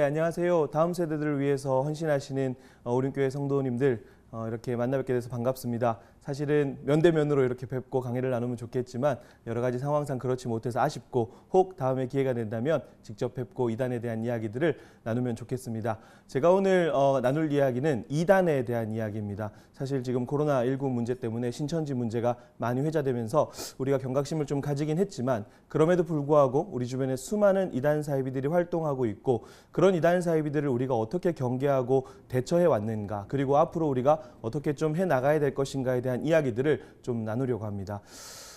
네, 안녕하세요. 다음 세대들을 위해서 헌신하시는 어린교회 성도님들 어, 이렇게 만나뵙게 돼서 반갑습니다. 사실은 면대면으로 이렇게 뵙고 강의를 나누면 좋겠지만 여러 가지 상황상 그렇지 못해서 아쉽고 혹 다음에 기회가 된다면 직접 뵙고 이단에 대한 이야기들을 나누면 좋겠습니다. 제가 오늘 어, 나눌 이야기는 이단에 대한 이야기입니다. 사실 지금 코로나19 문제 때문에 신천지 문제가 많이 회자되면서 우리가 경각심을 좀 가지긴 했지만 그럼에도 불구하고 우리 주변에 수많은 이단 사이비들이 활동하고 있고 그런 이단 사이비들을 우리가 어떻게 경계하고 대처해 왔는가 그리고 앞으로 우리가 어떻게 좀 해 나가야 될 것인가에 대한 대한 이야기들을 좀 나누려고 합니다.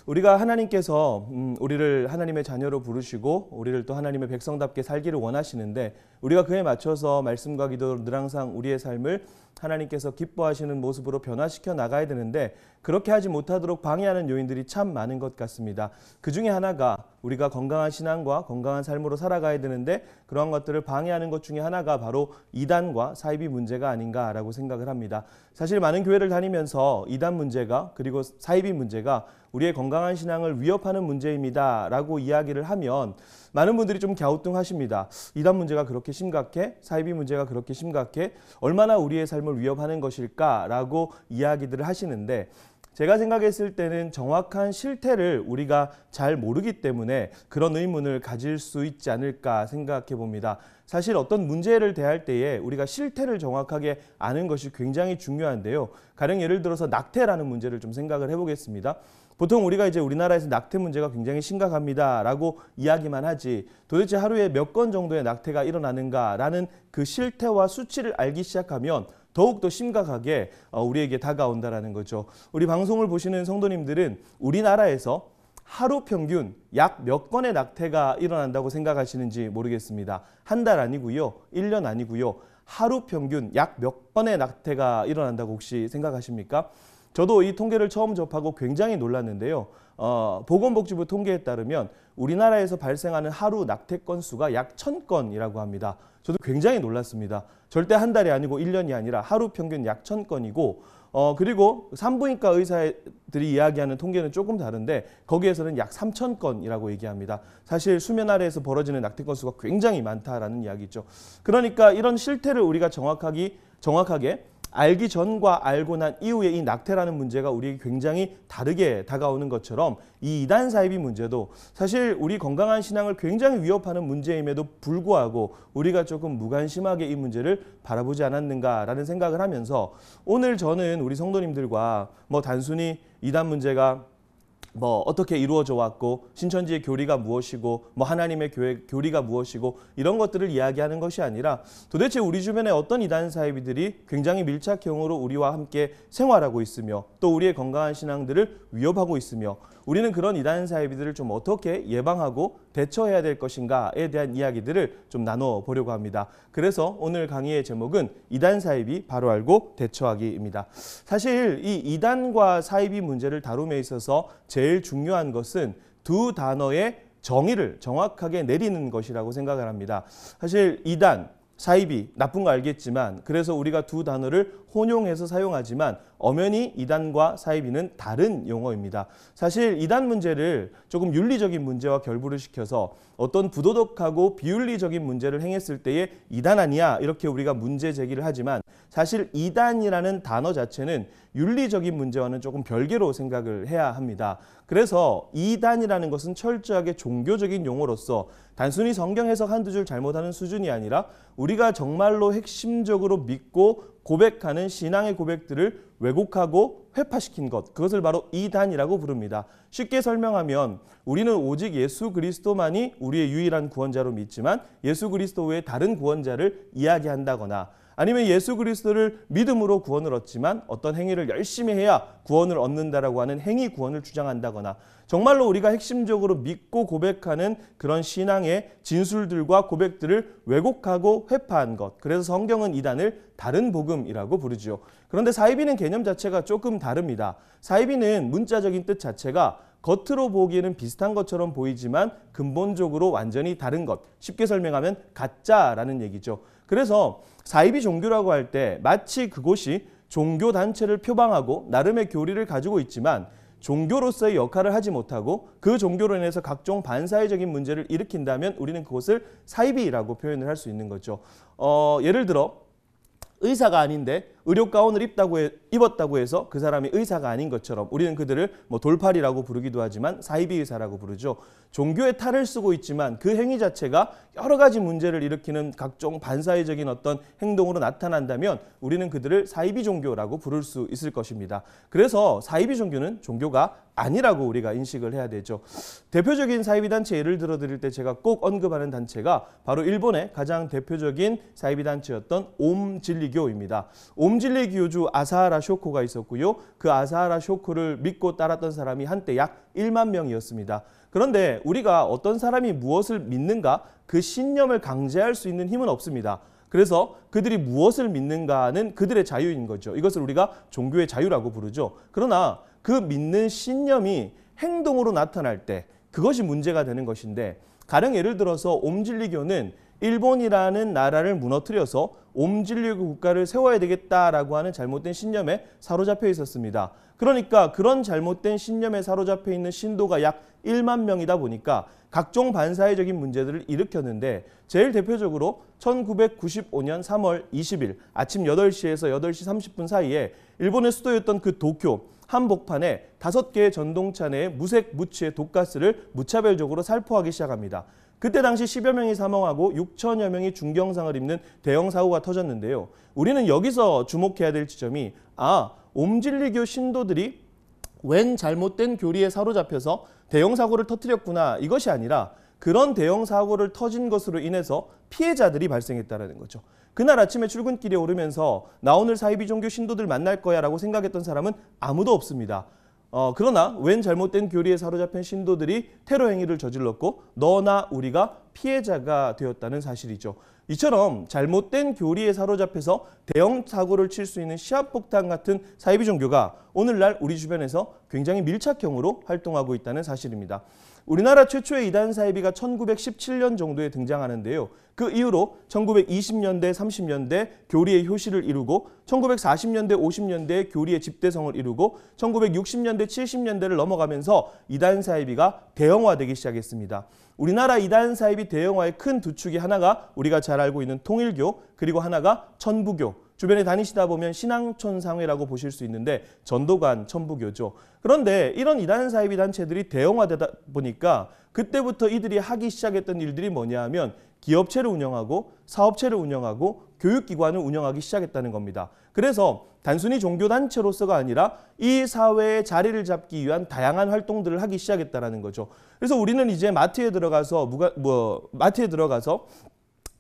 우리가 하나님께서 음, 우리를 하나님의 자녀로 부르시고 우리를 또 하나님의 백성답게 살기를 원하시는데 우리가 그에 맞춰서 말씀과 기도를 늘 항상 우리의 삶을 하나님께서 기뻐하시는 모습으로 변화시켜 나가야 되는데 그렇게 하지 못하도록 방해하는 요인들이 참 많은 것 같습니다. 그 중에 하나가 우리가 건강한 신앙과 건강한 삶으로 살아가야 되는데 그러한 것들을 방해하는 것 중에 하나가 바로 이단과 사이비 문제가 아닌가라고 생각을 합니다. 사실 많은 교회를 다니면서 이단 문제가 그리고 사이비 문제가 우리의 건강한 신앙을 위협하는 문제입니다라고 이야기를 하면 많은 분들이 좀 갸우뚱하십니다. 이단 문제가 그렇게 심각해? 사이비 문제가 그렇게 심각해? 얼마나 우리의 삶을 위협하는 것일까라고 이야기들을 하시는데 제가 생각했을 때는 정확한 실태를 우리가 잘 모르기 때문에 그런 의문을 가질 수 있지 않을까 생각해 봅니다. 사실 어떤 문제를 대할 때에 우리가 실태를 정확하게 아는 것이 굉장히 중요한데요. 가령 예를 들어서 낙태라는 문제를 좀 생각을 해보겠습니다. 보통 우리가 이제 우리나라에서 낙태 문제가 굉장히 심각합니다라고 이야기만 하지 도대체 하루에 몇 건 정도의 낙태가 일어나는가라는 그 실태와 수치를 알기 시작하면 더욱더 심각하게 어, 우리에게 다가온다라는 거죠. 우리 방송을 보시는 성도님들은 우리나라에서 하루 평균 약 몇 건의 낙태가 일어난다고 생각하시는지 모르겠습니다. 한 달 아니고요. 일년 아니고요. 하루 평균 약 몇 건의 낙태가 일어난다고 혹시 생각하십니까? 저도 이 통계를 처음 접하고 굉장히 놀랐는데요. 어, 보건복지부 통계에 따르면 우리나라에서 발생하는 하루 낙태 건수가 약 1000건이라고 합니다. 저도 굉장히 놀랐습니다. 절대 한 달이 아니고 1년이 아니라 하루 평균 약 1000건이고 어, 그리고 산부인과 의사들이 이야기하는 통계는 조금 다른데 거기에서는 약3 0 0 0 건이라고 얘기합니다. 사실 수면 아래에서 벌어지는 낙태 건수가 굉장히 많다라는 이야기죠. 그러니까 이런 실태를 우리가 정확하게 정확하게 알기 전과 알고 난 이후에 이 낙태라는 문제가 우리에게 굉장히 다르게 다가오는 것처럼 이 이단 사이비 문제도 사실 우리 건강한 신앙을 굉장히 위협하는 문제임에도 불구하고 우리가 조금 무관심하게 이 문제를 바라보지 않았는가라는 생각을 하면서 오늘 저는 우리 성도님들과 뭐 단순히 이단 문제가 뭐 어떻게 이루어져 왔고 신천지의 교리가 무엇이고 뭐 하나님의 교회 교리가 무엇이고 이런 것들을 이야기하는 것이 아니라 도대체 우리 주변에 어떤 이단 사이비들이 굉장히 밀착형으로 우리와 함께 생활하고 있으며 또 우리의 건강한 신앙들을 위협하고 있으며 우리는 그런 이단 사이비들을 좀 어떻게 예방하고 대처해야 될 것인가에 대한 이야기들을 좀 나눠 보려고 합니다. 그래서 오늘 강의의 제목은 이단 사이비 바로 알고 대처하기입니다. 사실 이 이단과 사이비 문제를 다룸에 있어서 제일 중요한 것은 두 단어의 정의를 정확하게 내리는 것이라고 생각을 합니다. 사실 이단 사이비 나쁜 거 알겠지만 그래서 우리가 두 단어를 혼용해서 사용하지만 엄연히 이단과 사이비는 다른 용어입니다. 사실 이단 문제를 조금 윤리적인 문제와 결부를 시켜서 어떤 부도덕하고 비윤리적인 문제를 행했을 때에 이단 아니야 이렇게 우리가 문제 제기를 하지만 사실 이단이라는 단어 자체는 윤리적인 문제와는 조금 별개로 생각을 해야 합니다. 그래서 이단이라는 것은 철저하게 종교적인 용어로서 단순히 성경 해석 한두 줄 잘못하는 수준이 아니라 우리가 정말로 핵심적으로 믿고 고백하는 신앙의 고백들을 왜곡하고 회파시킨 것 그것을 바로 이단이라고 부릅니다. 쉽게 설명하면 우리는 오직 예수 그리스도만이 우리의 유일한 구원자로 믿지만 예수 그리스도 외에 다른 구원자를 이야기한다거나 아니면 예수 그리스도를 믿음으로 구원을 얻지만 어떤 행위를 열심히 해야 구원을 얻는다라고 하는 행위 구원을 주장한다거나 정말로 우리가 핵심적으로 믿고 고백하는 그런 신앙의 진술들과 고백들을 왜곡하고 회파한 것. 그래서 성경은 이단을 다른 복음이라고 부르지요. 그런데 사이비는 개념 자체가 조금 다릅니다. 사이비는 문자적인 뜻 자체가 겉으로 보기에는 비슷한 것처럼 보이지만 근본적으로 완전히 다른 것. 쉽게 설명하면 가짜라는 얘기죠. 그래서 사이비 종교라고 할 때 마치 그곳이 종교 단체를 표방하고 나름의 교리를 가지고 있지만 종교로서의 역할을 하지 못하고 그 종교로 인해서 각종 반사회적인 문제를 일으킨다면 우리는 그것을 사이비라고 표현을 할 수 있는 거죠. 어, 예를 들어 의사가 아닌데 의료 가운을 입다고 해, 입었다고 해서 그 사람이 의사가 아닌 것처럼 우리는 그들을 뭐 돌팔이라고 부르기도 하지만 사이비 의사라고 부르죠. 종교의 탈을 쓰고 있지만 그 행위 자체가 여러 가지 문제를 일으키는 각종 반사회적인 어떤 행동으로 나타난다면 우리는 그들을 사이비 종교라고 부를 수 있을 것입니다. 그래서 사이비 종교는 종교가 아니라고 우리가 인식을 해야 되죠. 대표적인 사이비 단체 예를 들어 드릴 때 제가 꼭 언급하는 단체가 바로 일본의 가장 대표적인 사이비 단체였던 옴 진리교입니다. 옴 돔질리 교주 아사하라 쇼코가 있었고요. 그 아사하라 쇼코를 믿고 따랐던 사람이 한때 약 1만 명이었습니다. 그런데 우리가 어떤 사람이 무엇을 믿는가 그 신념을 강제할 수 있는 힘은 없습니다. 그래서 그들이 무엇을 믿는가는 그들의 자유인 거죠. 이것을 우리가 종교의 자유라고 부르죠. 그러나 그 믿는 신념이 행동으로 나타날 때 그것이 문제가 되는 것인데 가령 예를 들어서 옴질리교는 일본이라는 나라를 무너뜨려서 옴질리고 국가를 세워야 되겠다라고 하는 잘못된 신념에 사로잡혀 있었습니다. 그러니까 그런 잘못된 신념에 사로잡혀 있는 신도가 약 1만 명이다 보니까 각종 반사회적인 문제들을 일으켰는데 제일 대표적으로 1995년 3월 20일 아침 8시에서 8시 30분 사이에 일본의 수도였던 그 도쿄 한복판에 다 개의 전동차 내에 무색 무취의 독가스를 무차별적으로 살포하기 시작합니다. 그때 당시 10여 명이 사망하고 6천여 명이 중경상을 입는 대형 사고가 터졌는데요. 우리는 여기서 주목해야 될 지점이 아, 옴질리교 신도들이 웬 잘못된 교리에 사로잡혀서 대형 사고를 터뜨렸구나 이것이 아니라 그런 대형 사고를 터진 것으로 인해서 피해자들이 발생했다라는 거죠. 그날 아침에 출근길에 오르면서 나 오늘 사이비 종교 신도들 만날 거야 라고 생각했던 사람은 아무도 없습니다. 어, 그러나 웬 잘못된 교리에 사로잡힌 신도들이 테러 행위를 저질렀고 너나 우리가 피해자가 되었다는 사실이죠. 이처럼 잘못된 교리에 사로잡혀서 대형 사고를 칠 수 있는 시합폭탄 같은 사이비 종교가 오늘날 우리 주변에서 굉장히 밀착형으로 활동하고 있다는 사실입니다. 우리나라 최초의 이단 사이비가 1917년 정도에 등장하는데요. 그 이후로 1920년대, 30년대 교리의 효시를 이루고 1940년대, 50년대 교리의 집대성을 이루고 1960년대, 70년대를 넘어가면서 이단 사이비가 대형화되기 시작했습니다. 우리나라 이단 사이비 대형화의 큰 두 축이 하나가 우리가 잘 알고 있는 통일교 그리고 하나가 천부교 주변에 다니시다 보면 신앙촌상회라고 보실 수 있는데 전도관, 천부교조. 그런데 이런 이단 사이비 단체들이 대형화되다 보니까 그때부터 이들이 하기 시작했던 일들이 뭐냐 하면 기업체를 운영하고 사업체를 운영하고 교육기관을 운영하기 시작했다는 겁니다. 그래서 단순히 종교단체로서가 아니라 이 사회에 자리를 잡기 위한 다양한 활동들을 하기 시작했다는 거죠. 그래서 우리는 이제 마트에 들어가서 무가, 뭐 마트에 들어가서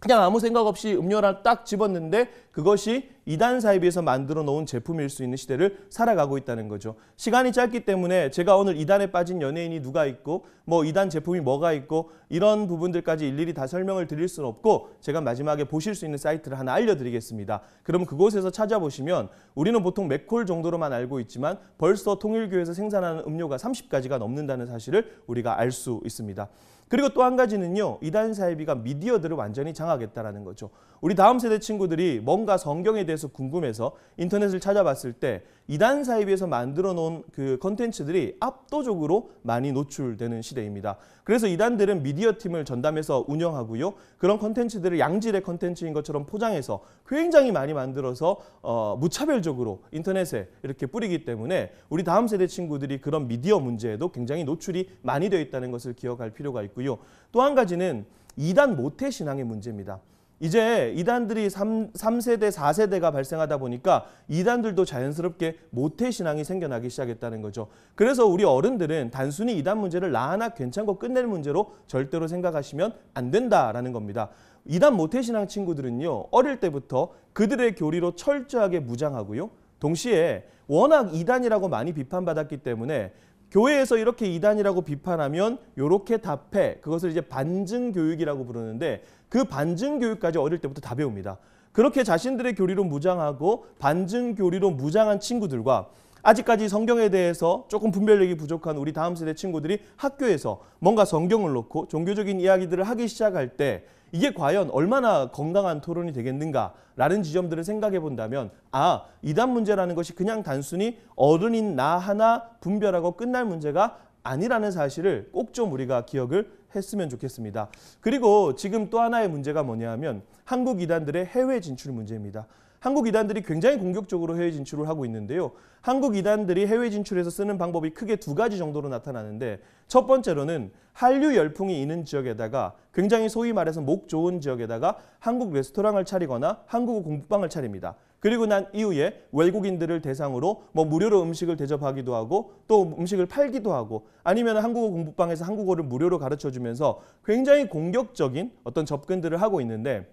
그냥 아무 생각 없이 음료를딱 집었는데 그것이 이단 사이비에서 만들어 놓은 제품일 수 있는 시대를 살아가고 있다는 거죠. 시간이 짧기 때문에 제가 오늘 이단에 빠진 연예인이 누가 있고 뭐 이단 제품이 뭐가 있고 이런 부분들까지 일일이 다 설명을 드릴 수는 없고 제가 마지막에 보실 수 있는 사이트를 하나 알려드리겠습니다. 그럼 그곳에서 찾아보시면 우리는 보통 맥콜 정도로만 알고 있지만 벌써 통일교에서 생산하는 음료가 30가지가 넘는다는 사실을 우리가 알 수 있습니다. 그리고 또 한 가지는요. 이단 사이비가 미디어들을 완전히 장악했다라는 거죠. 우리 다음 세대 친구들이 뭔가 성경에 대해서 궁금해서 인터넷을 찾아봤을 때 이단 사이비에서 만들어 놓은 그 컨텐츠들이 압도적으로 많이 노출되는 시대입니다. 그래서 이단들은 미디어 팀을 전담해서 운영하고요. 그런 컨텐츠들을 양질의 컨텐츠인 것처럼 포장해서 굉장히 많이 만들어서 어, 무차별적으로 인터넷에 이렇게 뿌리기 때문에 우리 다음 세대 친구들이 그런 미디어 문제에도 굉장히 노출이 많이 되어 있다는 것을 기억할 필요가 있고요. 또 한 가지는 이단 모태 신앙의 문제입니다. 이제 이단들이 3, 3세대, 4세대가 발생하다 보니까 이단들도 자연스럽게 모태 신앙이 생겨나기 시작했다는 거죠. 그래서 우리 어른들은 단순히 이단 문제를 나 하나 괜찮고 끝낼 문제로 절대로 생각하시면 안 된다라는 겁니다. 이단 모태 신앙 친구들은요. 어릴 때부터 그들의 교리로 철저하게 무장하고요. 동시에 워낙 이단이라고 많이 비판받았기 때문에 교회에서 이렇게 이단이라고 비판하면 이렇게 답해 그것을 이제 반증 교육이라고 부르는데 그 반증 교육까지 어릴 때부터 다 배웁니다. 그렇게 자신들의 교리로 무장하고 반증 교리로 무장한 친구들과 아직까지 성경에 대해서 조금 분별력이 부족한 우리 다음 세대 친구들이 학교에서 뭔가 성경을 놓고 종교적인 이야기들을 하기 시작할 때 이게 과연 얼마나 건강한 토론이 되겠는가라는 지점들을 생각해 본다면 아, 이단 문제라는 것이 그냥 단순히 어른인 나 하나 분별하고 끝날 문제가 아니라는 사실을 꼭 좀 우리가 기억을 했으면 좋겠습니다. 그리고 지금 또 하나의 문제가 뭐냐 하면 한국 이단들의 해외 진출 문제입니다. 한국 이단들이 굉장히 공격적으로 해외 진출을 하고 있는데요. 한국 이단들이 해외 진출에서 쓰는 방법이 크게 두 가지 정도로 나타나는데 첫 번째로는 한류 열풍이 있는 지역에다가 굉장히 소위 말해서 목 좋은 지역에다가 한국 레스토랑을 차리거나 한국어 공부방을 차립니다. 그리고 난 이후에 외국인들을 대상으로 뭐 무료로 음식을 대접하기도 하고 또 음식을 팔기도 하고 아니면 한국어 공부방에서 한국어를 무료로 가르쳐 주면서 굉장히 공격적인 어떤 접근들을 하고 있는데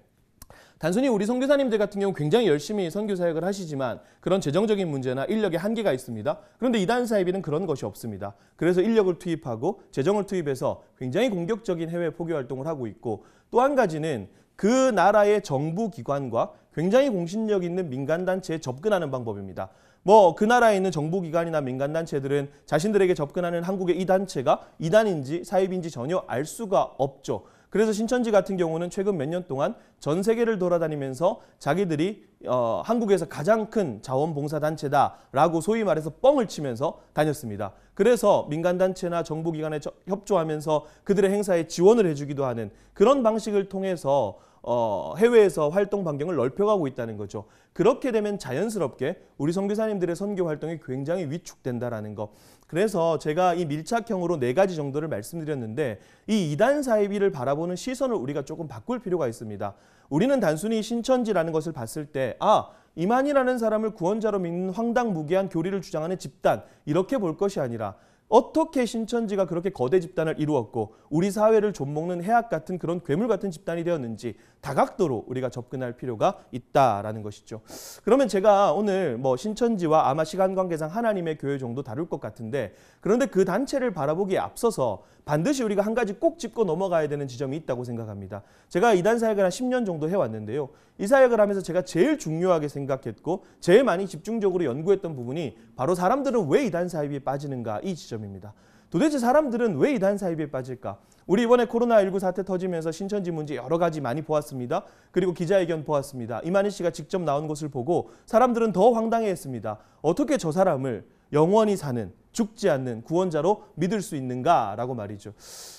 단순히 우리 선교사님들 같은 경우 굉장히 열심히 선교 사역을 하시지만 그런 재정적인 문제나 인력의 한계가 있습니다. 그런데 이단 사이비는 그런 것이 없습니다. 그래서 인력을 투입하고 재정을 투입해서 굉장히 공격적인 해외 포교 활동을 하고 있고 또 한 가지는 그 나라의 정부 기관과 굉장히 공신력 있는 민간단체에 접근하는 방법입니다. 뭐 그 나라에 있는 정부기관이나 민간단체들은 자신들에게 접근하는 한국의 이 단체가 이단인지 사입인지 전혀 알 수가 없죠. 그래서 신천지 같은 경우는 최근 몇 년 동안 전 세계를 돌아다니면서 자기들이 어, 한국에서 가장 큰 자원봉사단체다라고 소위 말해서 뻥을 치면서 다녔습니다. 그래서 민간단체나 정부기관에 협조하면서 그들의 행사에 지원을 해주기도 하는 그런 방식을 통해서 어, 해외에서 활동 반경을 넓혀가고 있다는 거죠. 그렇게 되면 자연스럽게 우리 선교사님들의 선교 활동이 굉장히 위축된다라는 거. 그래서 제가 이 밀착형으로 네 가지 정도를 말씀드렸는데 이 이단 사이비를 바라보는 시선을 우리가 조금 바꿀 필요가 있습니다. 우리는 단순히 신천지라는 것을 봤을 때 아, 이만희라는 사람을 구원자로 믿는 황당무계한 교리를 주장하는 집단 이렇게 볼 것이 아니라 어떻게 신천지가 그렇게 거대 집단을 이루었고 우리 사회를 좀먹는 해악 같은 그런 괴물 같은 집단이 되었는지 다각도로 우리가 접근할 필요가 있다라는 것이죠. 그러면 제가 오늘 뭐 신천지와 아마 시간 관계상 하나님의 교회 정도 다룰 것 같은데 그런데 그 단체를 바라보기에 앞서서 반드시 우리가 한 가지 꼭 짚고 넘어가야 되는 지점이 있다고 생각합니다. 제가 이단 사역을 한 10년 정도 해왔는데요. 이 사역을 하면서 제가 제일 중요하게 생각했고 제일 많이 집중적으로 연구했던 부분이 바로 사람들은 왜 이단 사역에 빠지는가 이 지점입니다. 도대체 사람들은 왜 이단 사입에 빠질까? 우리 이번에 코로나19 사태 터지면서 신천지 문제 여러 가지 많이 보았습니다. 그리고 기자회견 보았습니다. 이만희 씨가 직접 나온 것을 보고 사람들은 더 황당해했습니다. 어떻게 저 사람을 영원히 사는 죽지 않는 구원자로 믿을 수 있는가라고 말이죠.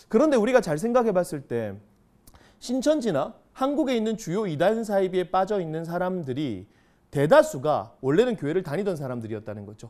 그런데 우리가 잘 생각해 봤을 때 신천지나 한국에 있는 주요 이단 사이비에 빠져 있는 사람들이 대다수가 원래는 교회를 다니던 사람들이었다는 거죠.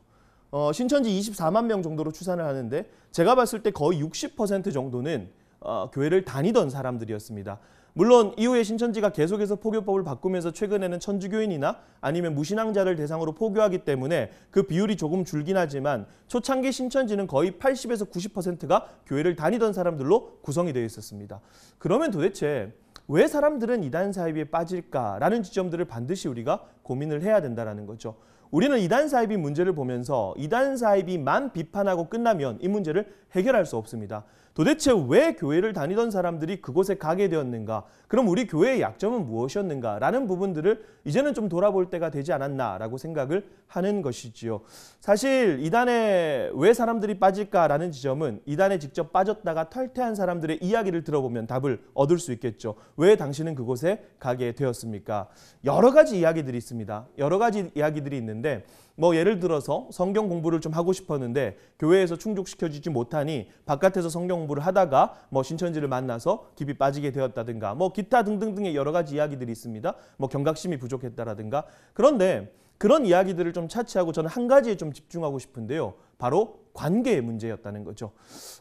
어, 신천지 24만 명 정도로 추산을 하는데 제가 봤을 때 거의 60% 정도는 어, 교회를 다니던 사람들이었습니다. 물론 이후에 신천지가 계속해서 포교법을 바꾸면서 최근에는 천주교인이나 아니면 무신앙자를 대상으로 포교하기 때문에 그 비율이 조금 줄긴 하지만 초창기 신천지는 거의 80에서 90%가 교회를 다니던 사람들로 구성이 되어 있었습니다. 그러면 도대체 왜 사람들은 이단 사이비에 빠질까라는 지점들을 반드시 우리가 고민을 해야 된다라는 거죠. 우리는 이단 사이비 문제를 보면서 이단 사이비만 비판하고 끝나면 이 문제를 해결할 수 없습니다. 도대체 왜 교회를 다니던 사람들이 그곳에 가게 되었는가? 그럼 우리 교회의 약점은 무엇이었는가? 라는 부분들을 이제는 좀 돌아볼 때가 되지 않았나라고 생각을 하는 것이지요. 사실 이단에 왜 사람들이 빠질까라는 지점은 이단에 직접 빠졌다가 탈퇴한 사람들의 이야기를 들어보면 답을 얻을 수 있겠죠. 왜 당신은 그곳에 가게 되었습니까? 여러 가지 이야기들이 있습니다. 여러 가지 이야기들이 있는데 뭐 예를 들어서 성경 공부를 좀 하고 싶었는데 교회에서 충족시켜주지 못하니 바깥에서 성경 공부를 하다가 뭐 신천지를 만나서 깊이 빠지게 되었다든가 뭐 기타 등등등의 여러 가지 이야기들이 있습니다. 뭐 경각심이 부족했다라든가 그런데 그런 이야기들을 좀 차치하고 저는 한 가지에 좀 집중하고 싶은데요. 바로 관계의 문제였다는 거죠.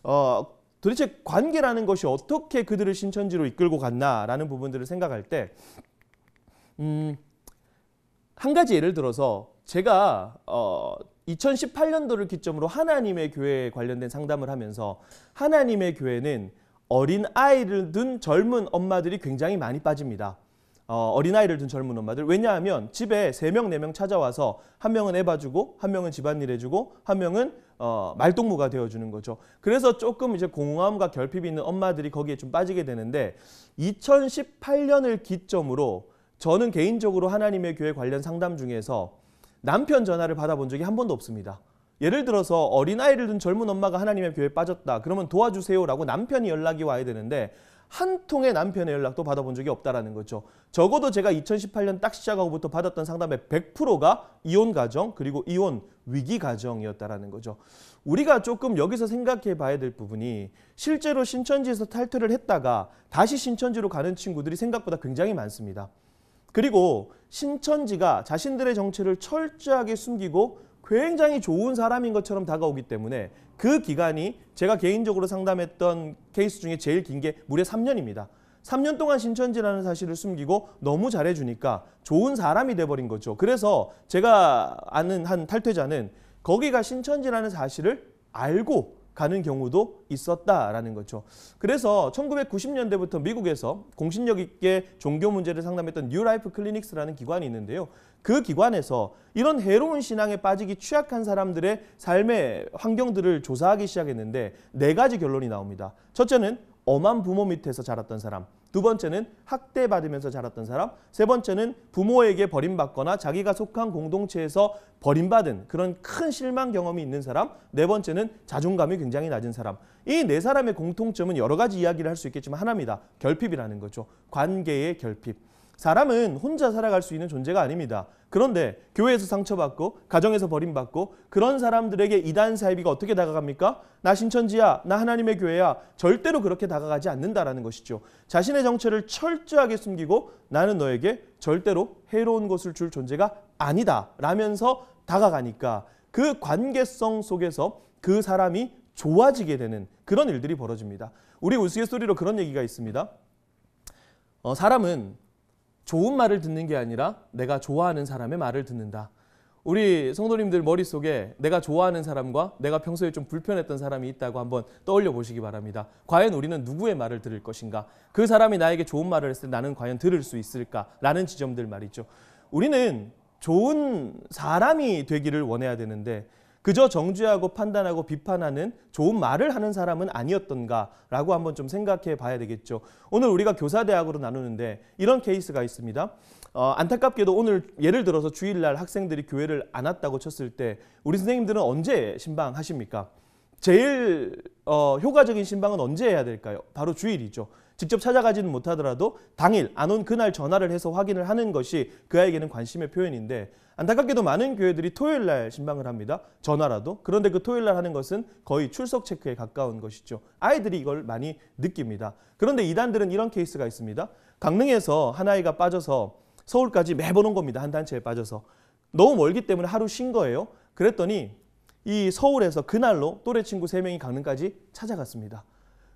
어, 도대체 관계라는 것이 어떻게 그들을 신천지로 이끌고 갔나라는 부분들을 생각할 때, 음, 한 가지 예를 들어서 제가 어 2018년도를 기점으로 하나님의 교회에 관련된 상담을 하면서 하나님의 교회는 어린 아이를 둔 젊은 엄마들이 굉장히 많이 빠집니다. 어, 어린아이를 둔 젊은 엄마들 왜냐하면 집에 세 명 네 명 찾아와서 한 명은 애 봐주고 한 명은 집안일 해주고 한 명은 어, 말동무가 되어주는 거죠. 그래서 조금 이제 공허함과 결핍이 있는 엄마들이 거기에 좀 빠지게 되는데 2018년을 기점으로 저는 개인적으로 하나님의 교회 관련 상담 중에서 남편 전화를 받아본 적이 한 번도 없습니다. 예를 들어서 어린아이를 둔 젊은 엄마가 하나님의 교회에 빠졌다. 그러면 도와주세요라고 남편이 연락이 와야 되는데 한 통의 남편의 연락도 받아본 적이 없다라는 거죠. 적어도 제가 2018년 딱 시작하고부터 받았던 상담의 100%가 이혼 가정 그리고 이혼 위기 가정이었다라는 거죠. 우리가 조금 여기서 생각해 봐야 될 부분이 실제로 신천지에서 탈퇴를 했다가 다시 신천지로 가는 친구들이 생각보다 굉장히 많습니다. 그리고 신천지가 자신들의 정체를 철저하게 숨기고 굉장히 좋은 사람인 것처럼 다가오기 때문에 그 기간이 제가 개인적으로 상담했던 케이스 중에 제일 긴 게 무려 3년입니다. 3년 동안 신천지라는 사실을 숨기고 너무 잘해주니까 좋은 사람이 돼버린 거죠. 그래서 제가 아는 한 탈퇴자는 거기가 신천지라는 사실을 알고 가는 경우도 있었다라는 거죠. 그래서 1990년대부터 미국에서 공신력 있게 종교 문제를 상담했던 뉴라이프 클리닉스라는 기관이 있는데요. 그 기관에서 이런 해로운 신앙에 빠지기 취약한 사람들의 삶의 환경들을 조사하기 시작했는데 네 가지 결론이 나옵니다. 첫째는 엄한 부모 밑에서 자랐던 사람, 두 번째는 학대받으면서 자랐던 사람, 세 번째는 부모에게 버림받거나 자기가 속한 공동체에서 버림받은 그런 큰 실망 경험이 있는 사람, 네 번째는 자존감이 굉장히 낮은 사람. 이 네 사람의 공통점은 여러 가지 이야기를 할 수 있겠지만 하나입니다. 결핍이라는 거죠. 관계의 결핍. 사람은 혼자 살아갈 수 있는 존재가 아닙니다. 그런데 교회에서 상처받고 가정에서 버림받고 그런 사람들에게 이단 사이비가 어떻게 다가갑니까? 나 신천지야, 나 하나님의 교회야 절대로 그렇게 다가가지 않는다라는 것이죠. 자신의 정체를 철저하게 숨기고 나는 너에게 절대로 해로운 것을 줄 존재가 아니다 라면서 다가가니까 그 관계성 속에서 그 사람이 좋아지게 되는 그런 일들이 벌어집니다. 우리 우스갯소리로 그런 얘기가 있습니다. 어, 사람은 좋은 말을 듣는 게 아니라 내가 좋아하는 사람의 말을 듣는다. 우리 성도님들 머릿속에 내가 좋아하는 사람과 내가 평소에 좀 불편했던 사람이 있다고 한번 떠올려 보시기 바랍니다. 과연 우리는 누구의 말을 들을 것인가? 그 사람이 나에게 좋은 말을 했을 때 나는 과연 들을 수 있을까? 라는 지점들 말이죠. 우리는 좋은 사람이 되기를 원해야 되는데 그저 정죄하고 판단하고 비판하는 좋은 말을 하는 사람은 아니었던가라고 한번 좀 생각해 봐야 되겠죠. 오늘 우리가 교사대학으로 나누는데 이런 케이스가 있습니다. 어, 안타깝게도 오늘 예를 들어서 주일날 학생들이 교회를 안 왔다고 쳤을 때 우리 선생님들은 언제 신방하십니까? 제일 어, 효과적인 신방은 언제 해야 될까요? 바로 주일이죠. 직접 찾아가지는 못하더라도 당일 안 온 그날 전화를 해서 확인을 하는 것이 그 아이에게는 관심의 표현인데 안타깝게도 많은 교회들이 토요일 날 신방을 합니다. 전화라도. 그런데 그 토요일 날 하는 것은 거의 출석 체크에 가까운 것이죠. 아이들이 이걸 많이 느낍니다. 그런데 이단들은 이런 케이스가 있습니다. 강릉에서 한 아이가 빠져서 서울까지 매번 온 겁니다. 한 단체에 빠져서. 너무 멀기 때문에 하루 쉰 거예요. 그랬더니 이 서울에서 그날로 또래 친구 3명이 강릉까지 찾아갔습니다.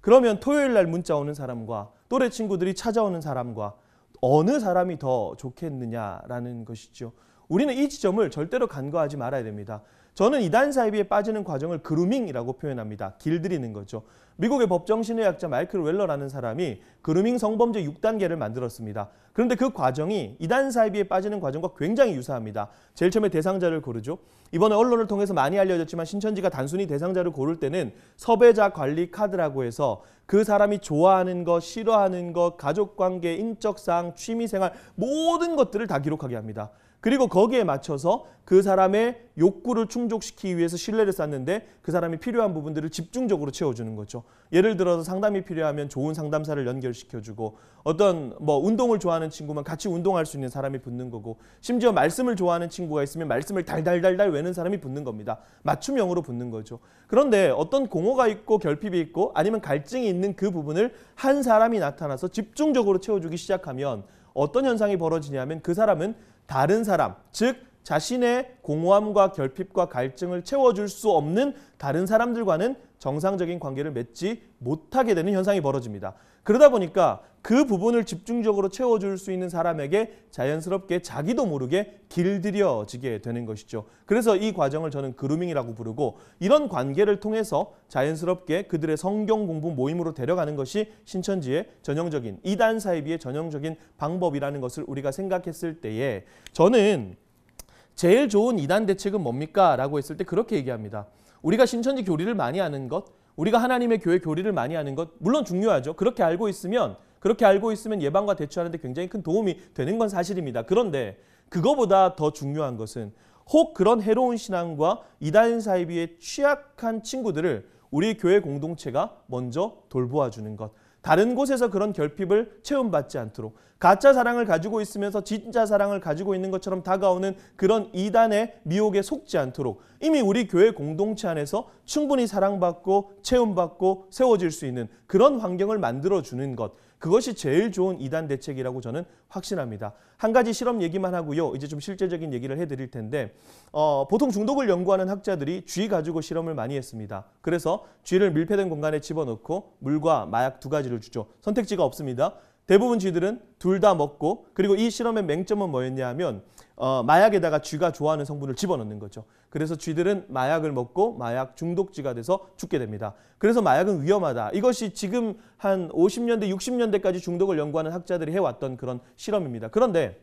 그러면 토요일 날 문자 오는 사람과 또래 친구들이 찾아오는 사람과 어느 사람이 더 좋겠느냐라는 것이죠. 우리는 이 지점을 절대로 간과하지 말아야 됩니다. 저는 이단 사이비에 빠지는 과정을 그루밍이라고 표현합니다. 길들이는 거죠. 미국의 법정신의학자 마이클 웰러라는 사람이 그루밍 성범죄 6단계를 만들었습니다. 그런데 그 과정이 이단 사이비에 빠지는 과정과 굉장히 유사합니다. 제일 처음에 대상자를 고르죠. 이번에 언론을 통해서 많이 알려졌지만 신천지가 단순히 대상자를 고를 때는 섭외자 관리 카드라고 해서 그 사람이 좋아하는 것, 싫어하는 것, 가족관계, 인적사항, 취미생활 모든 것들을 다 기록하게 합니다. 그리고 거기에 맞춰서 그 사람의 욕구를 충족시키기 위해서 신뢰를 쌓는데 그 사람이 필요한 부분들을 집중적으로 채워주는 거죠. 예를 들어서 상담이 필요하면 좋은 상담사를 연결시켜주고 어떤 뭐 운동을 좋아하는 친구만 같이 운동할 수 있는 사람이 붙는 거고 심지어 말씀을 좋아하는 친구가 있으면 말씀을 달달달달 외는 사람이 붙는 겁니다. 맞춤형으로 붙는 거죠. 그런데 어떤 공허가 있고 결핍이 있고 아니면 갈증이 있는 그 부분을 한 사람이 나타나서 집중적으로 채워주기 시작하면 어떤 현상이 벌어지냐면 그 사람은 다른 사람, 즉 자신의 공허함과 결핍과 갈증을 채워줄 수 없는 다른 사람들과는 정상적인 관계를 맺지 못하게 되는 현상이 벌어집니다. 그러다 보니까 그 부분을 집중적으로 채워줄 수 있는 사람에게 자연스럽게 자기도 모르게 길들여지게 되는 것이죠. 그래서 이 과정을 저는 그루밍이라고 부르고 이런 관계를 통해서 자연스럽게 그들의 성경 공부 모임으로 데려가는 것이 신천지의 전형적인 이단 사이비의 전형적인 방법이라는 것을 우리가 생각했을 때에 저는 제일 좋은 이단 대책은 뭡니까? 라고 했을 때 그렇게 얘기합니다. 우리가 신천지 교리를 많이 아는 것, 우리가 하나님의 교회 교리를 많이 아는 것, 물론 중요하죠. 그렇게 알고 있으면, 그렇게 알고 있으면 예방과 대처하는데 굉장히 큰 도움이 되는 건 사실입니다. 그런데 그거보다 더 중요한 것은 혹 그런 해로운 신앙과 이단 사이비에 취약한 친구들을 우리 교회 공동체가 먼저 돌보아 주는 것. 다른 곳에서 그런 결핍을 체험받지 않도록 가짜 사랑을 가지고 있으면서 진짜 사랑을 가지고 있는 것처럼 다가오는 그런 이단의 미혹에 속지 않도록 이미 우리 교회 공동체 안에서 충분히 사랑받고 체험받고 세워질 수 있는 그런 환경을 만들어주는 것 그것이 제일 좋은 이단 대책이라고 저는 확신합니다. 한 가지 실험 얘기만 하고요. 이제 좀 실제적인 얘기를 해드릴 텐데 어, 보통 중독을 연구하는 학자들이 쥐 가지고 실험을 많이 했습니다. 그래서 쥐를 밀폐된 공간에 집어넣고 물과 마약 두 가지를 주죠. 선택지가 없습니다. 대부분 쥐들은 둘 다 먹고 그리고 이 실험의 맹점은 뭐였냐 면 어, 마약에다가 쥐가 좋아하는 성분을 집어넣는 거죠. 그래서 쥐들은 마약을 먹고 마약 중독쥐가 돼서 죽게 됩니다. 그래서 마약은 위험하다. 이것이 지금 한 50년대, 60년대까지 중독을 연구하는 학자들이 해왔던 그런 실험입니다. 그런데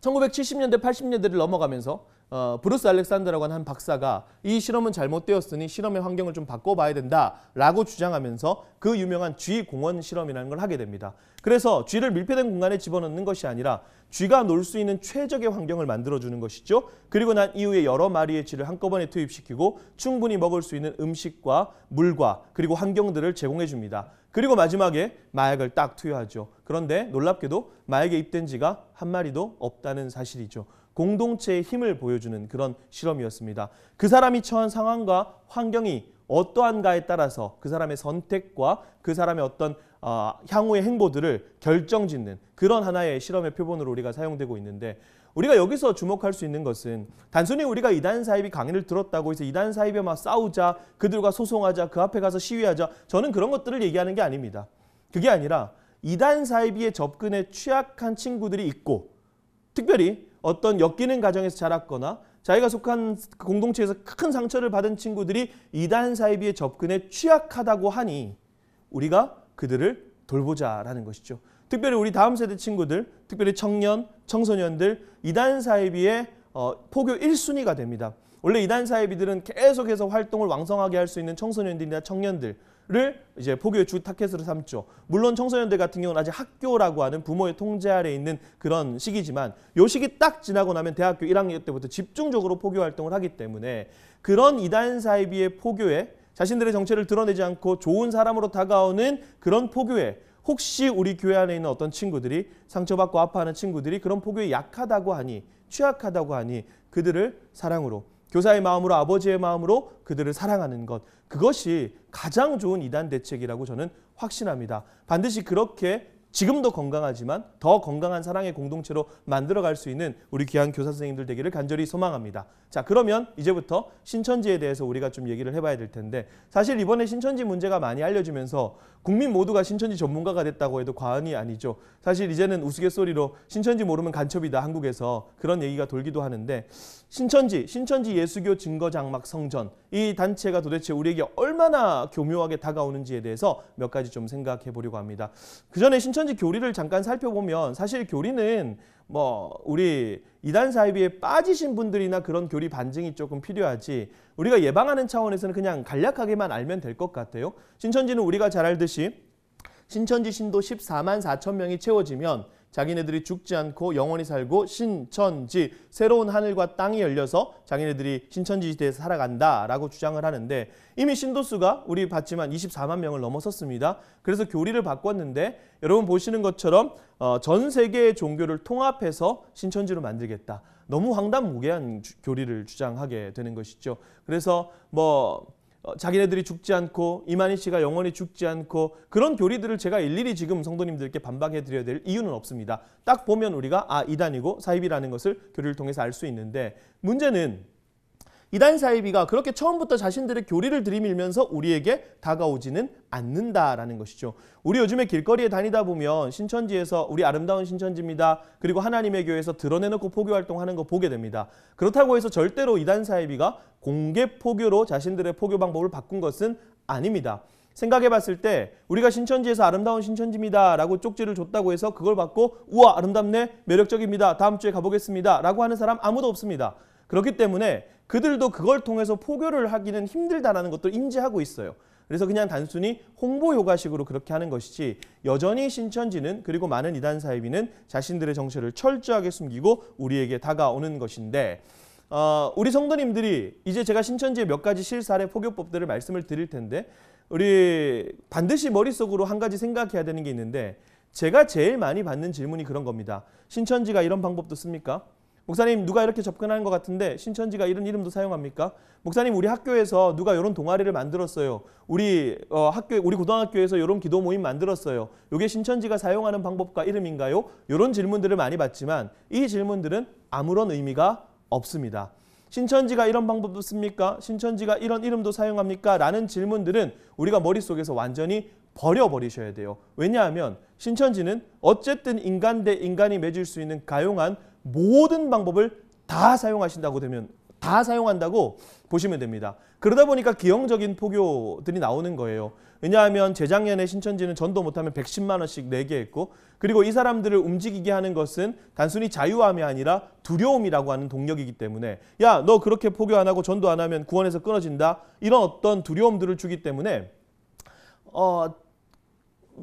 1970년대, 80년대를 넘어가면서 어, 브루스 알렉산더라고 하는 한 박사가 이 실험은 잘못되었으니 실험의 환경을 좀 바꿔봐야 된다라고 주장하면서 그 유명한 쥐 공원 실험이라는 걸 하게 됩니다. 그래서 쥐를 밀폐된 공간에 집어넣는 것이 아니라 쥐가 놀 수 있는 최적의 환경을 만들어주는 것이죠. 그리고 난 이후에 여러 마리의 쥐를 한꺼번에 투입시키고 충분히 먹을 수 있는 음식과 물과 그리고 환경들을 제공해줍니다. 그리고 마지막에 마약을 딱 투여하죠. 그런데 놀랍게도 마약에 입된 쥐가 한 마리도 없다는 사실이죠. 공동체의 힘을 보여주는 그런 실험이었습니다. 그 사람이 처한 상황과 환경이 어떠한가에 따라서 그 사람의 선택과 그 사람의 어떤 어, 향후의 행보들을 결정짓는 그런 하나의 실험의 표본으로 우리가 사용되고 있는데 우리가 여기서 주목할 수 있는 것은 단순히 우리가 이단 사이비 강의를 들었다고 해서 이단 사입에 막 싸우자 그들과 소송하자 그 앞에 가서 시위하자 저는 그런 것들을 얘기하는 게 아닙니다. 그게 아니라 이단 사이비의 접근에 취약한 친구들이 있고 특별히 어떤 엮이는 가정에서 자랐거나 자기가 속한 공동체에서 큰 상처를 받은 친구들이 이단 사이비의 접근에 취약하다고 하니 우리가 그들을 돌보자라는 것이죠. 특별히 우리 다음 세대 친구들, 특별히 청년, 청소년들 이단 사이비의 어, 포교 1순위가 됩니다. 원래 이단 사이비들은 계속해서 활동을 왕성하게 할 수 있는 청소년들이나 청년들 를 이제 포교의 주 타켓으로 삼죠. 물론 청소년들 같은 경우는 아직 학교라고 하는 부모의 통제 아래 있는 그런 시기지만 요 시기 딱 지나고 나면 대학교 1학년 때부터 집중적으로 포교 활동을 하기 때문에 그런 이단 사이비의 포교에 자신들의 정체를 드러내지 않고 좋은 사람으로 다가오는 그런 포교에 혹시 우리 교회 안에 있는 어떤 친구들이 상처받고 아파하는 친구들이 그런 포교에 약하다고 하니 취약하다고 하니 그들을 사랑으로 교사의 마음으로 아버지의 마음으로 그들을 사랑하는 것. 그것이 가장 좋은 이단 대책이라고 저는 확신합니다. 반드시 그렇게 지금도 건강하지만 더 건강한 사랑의 공동체로 만들어갈 수 있는 우리 귀한 교사 선생님들 되기를 간절히 소망합니다. 자 그러면 이제부터 신천지에 대해서 우리가 좀 얘기를 해봐야 될 텐데 사실 이번에 신천지 문제가 많이 알려지면서 국민 모두가 신천지 전문가가 됐다고 해도 과언이 아니죠. 사실 이제는 우스갯소리로 신천지 모르면 간첩이다 한국에서 그런 얘기가 돌기도 하는데 신천지, 신천지 예수교 증거장막 성전 이 단체가 도대체 우리에게 얼마나 교묘하게 다가오는지에 대해서 몇 가지 좀 생각해 보려고 합니다. 그 전에 신천 신천지 교리를 잠깐 살펴보면 사실 교리는 뭐 우리 이단 사이비에 빠지신 분들이나 그런 교리 반증이 조금 필요하지 우리가 예방하는 차원에서는 그냥 간략하게만 알면 될 것 같아요. 신천지는 우리가 잘 알듯이 신천지 신도 14만 4천 명이 채워지면 자기네들이 죽지 않고 영원히 살고 신천지 새로운 하늘과 땅이 열려서 자기네들이 신천지 시대에서 살아간다라고 주장을 하는데 이미 신도수가 우리 봤지만 24만 명을 넘어섰습니다. 그래서 교리를 바꿨는데 여러분 보시는 것처럼 어, 전 세계의 종교를 통합해서 신천지로 만들겠다. 너무 황당무계한 교리를 주장하게 되는 것이죠. 그래서 뭐 어, 자기네들이 죽지 않고 이만희 씨가 영원히 죽지 않고 그런 교리들을 제가 일일이 지금 성도님들께 반박해 드려야 될 이유는 없습니다. 딱 보면 우리가 아 이단이고 사입이라는 것을 교리를 통해서 알 수 있는데 문제는 이단 사이비가 그렇게 처음부터 자신들의 교리를 들이밀면서 우리에게 다가오지는 않는다라는 것이죠. 우리 요즘에 길거리에 다니다 보면 신천지에서 우리 아름다운 신천지입니다. 그리고 하나님의 교회에서 드러내놓고 포교 활동하는 거 보게 됩니다. 그렇다고 해서 절대로 이단 사이비가 공개 포교로 자신들의 포교 방법을 바꾼 것은 아닙니다. 생각해 봤을 때 우리가 신천지에서 아름다운 신천지입니다 라고 쪽지를 줬다고 해서 그걸 받고 우와 아름답네 매력적입니다 다음 주에 가보겠습니다 라고 하는 사람 아무도 없습니다. 그렇기 때문에 그들도 그걸 통해서 포교를 하기는 힘들다라는 것도 인지하고 있어요. 그래서 그냥 단순히 홍보 효과식으로 그렇게 하는 것이지 여전히 신천지는 그리고 많은 이단 사이비는 자신들의 정체를 철저하게 숨기고 우리에게 다가오는 것인데 어, 우리 성도님들이 이제 제가 신천지의 몇 가지 실사례 포교법들을 말씀을 드릴 텐데 우리 반드시 머릿속으로 한 가지 생각해야 되는 게 있는데 제가 제일 많이 받는 질문이 그런 겁니다. 신천지가 이런 방법도 씁니까? 목사님 누가 이렇게 접근하는 것 같은데 신천지가 이런 이름도 사용합니까? 목사님 우리 학교에서 누가 이런 동아리를 만들었어요. 우리 어, 학교 우리 고등학교에서 이런 기도 모임 만들었어요. 이게 신천지가 사용하는 방법과 이름인가요? 이런 질문들을 많이 받지만 이 질문들은 아무런 의미가 없습니다. 신천지가 이런 방법도 씁니까? 신천지가 이런 이름도 사용합니까? 라는 질문들은 우리가 머릿속에서 완전히 버려버리셔야 돼요. 왜냐하면 신천지는 어쨌든 인간 대 인간이 맺을 수 있는 가용한 모든 방법을 다 사용하신다고 되면 다 사용한다고 보시면 됩니다. 그러다 보니까 기형적인 포교들이 나오는 거예요. 왜냐하면 재작년에 신천지는 전도 못하면 110만 원씩 내게 했고 그리고 이 사람들을 움직이게 하는 것은 단순히 자유함이 아니라 두려움이라고 하는 동력이기 때문에 야 너 그렇게 포교 안 하고 전도 안 하면 구원에서 끊어진다 이런 어떤 두려움들을 주기 때문에 어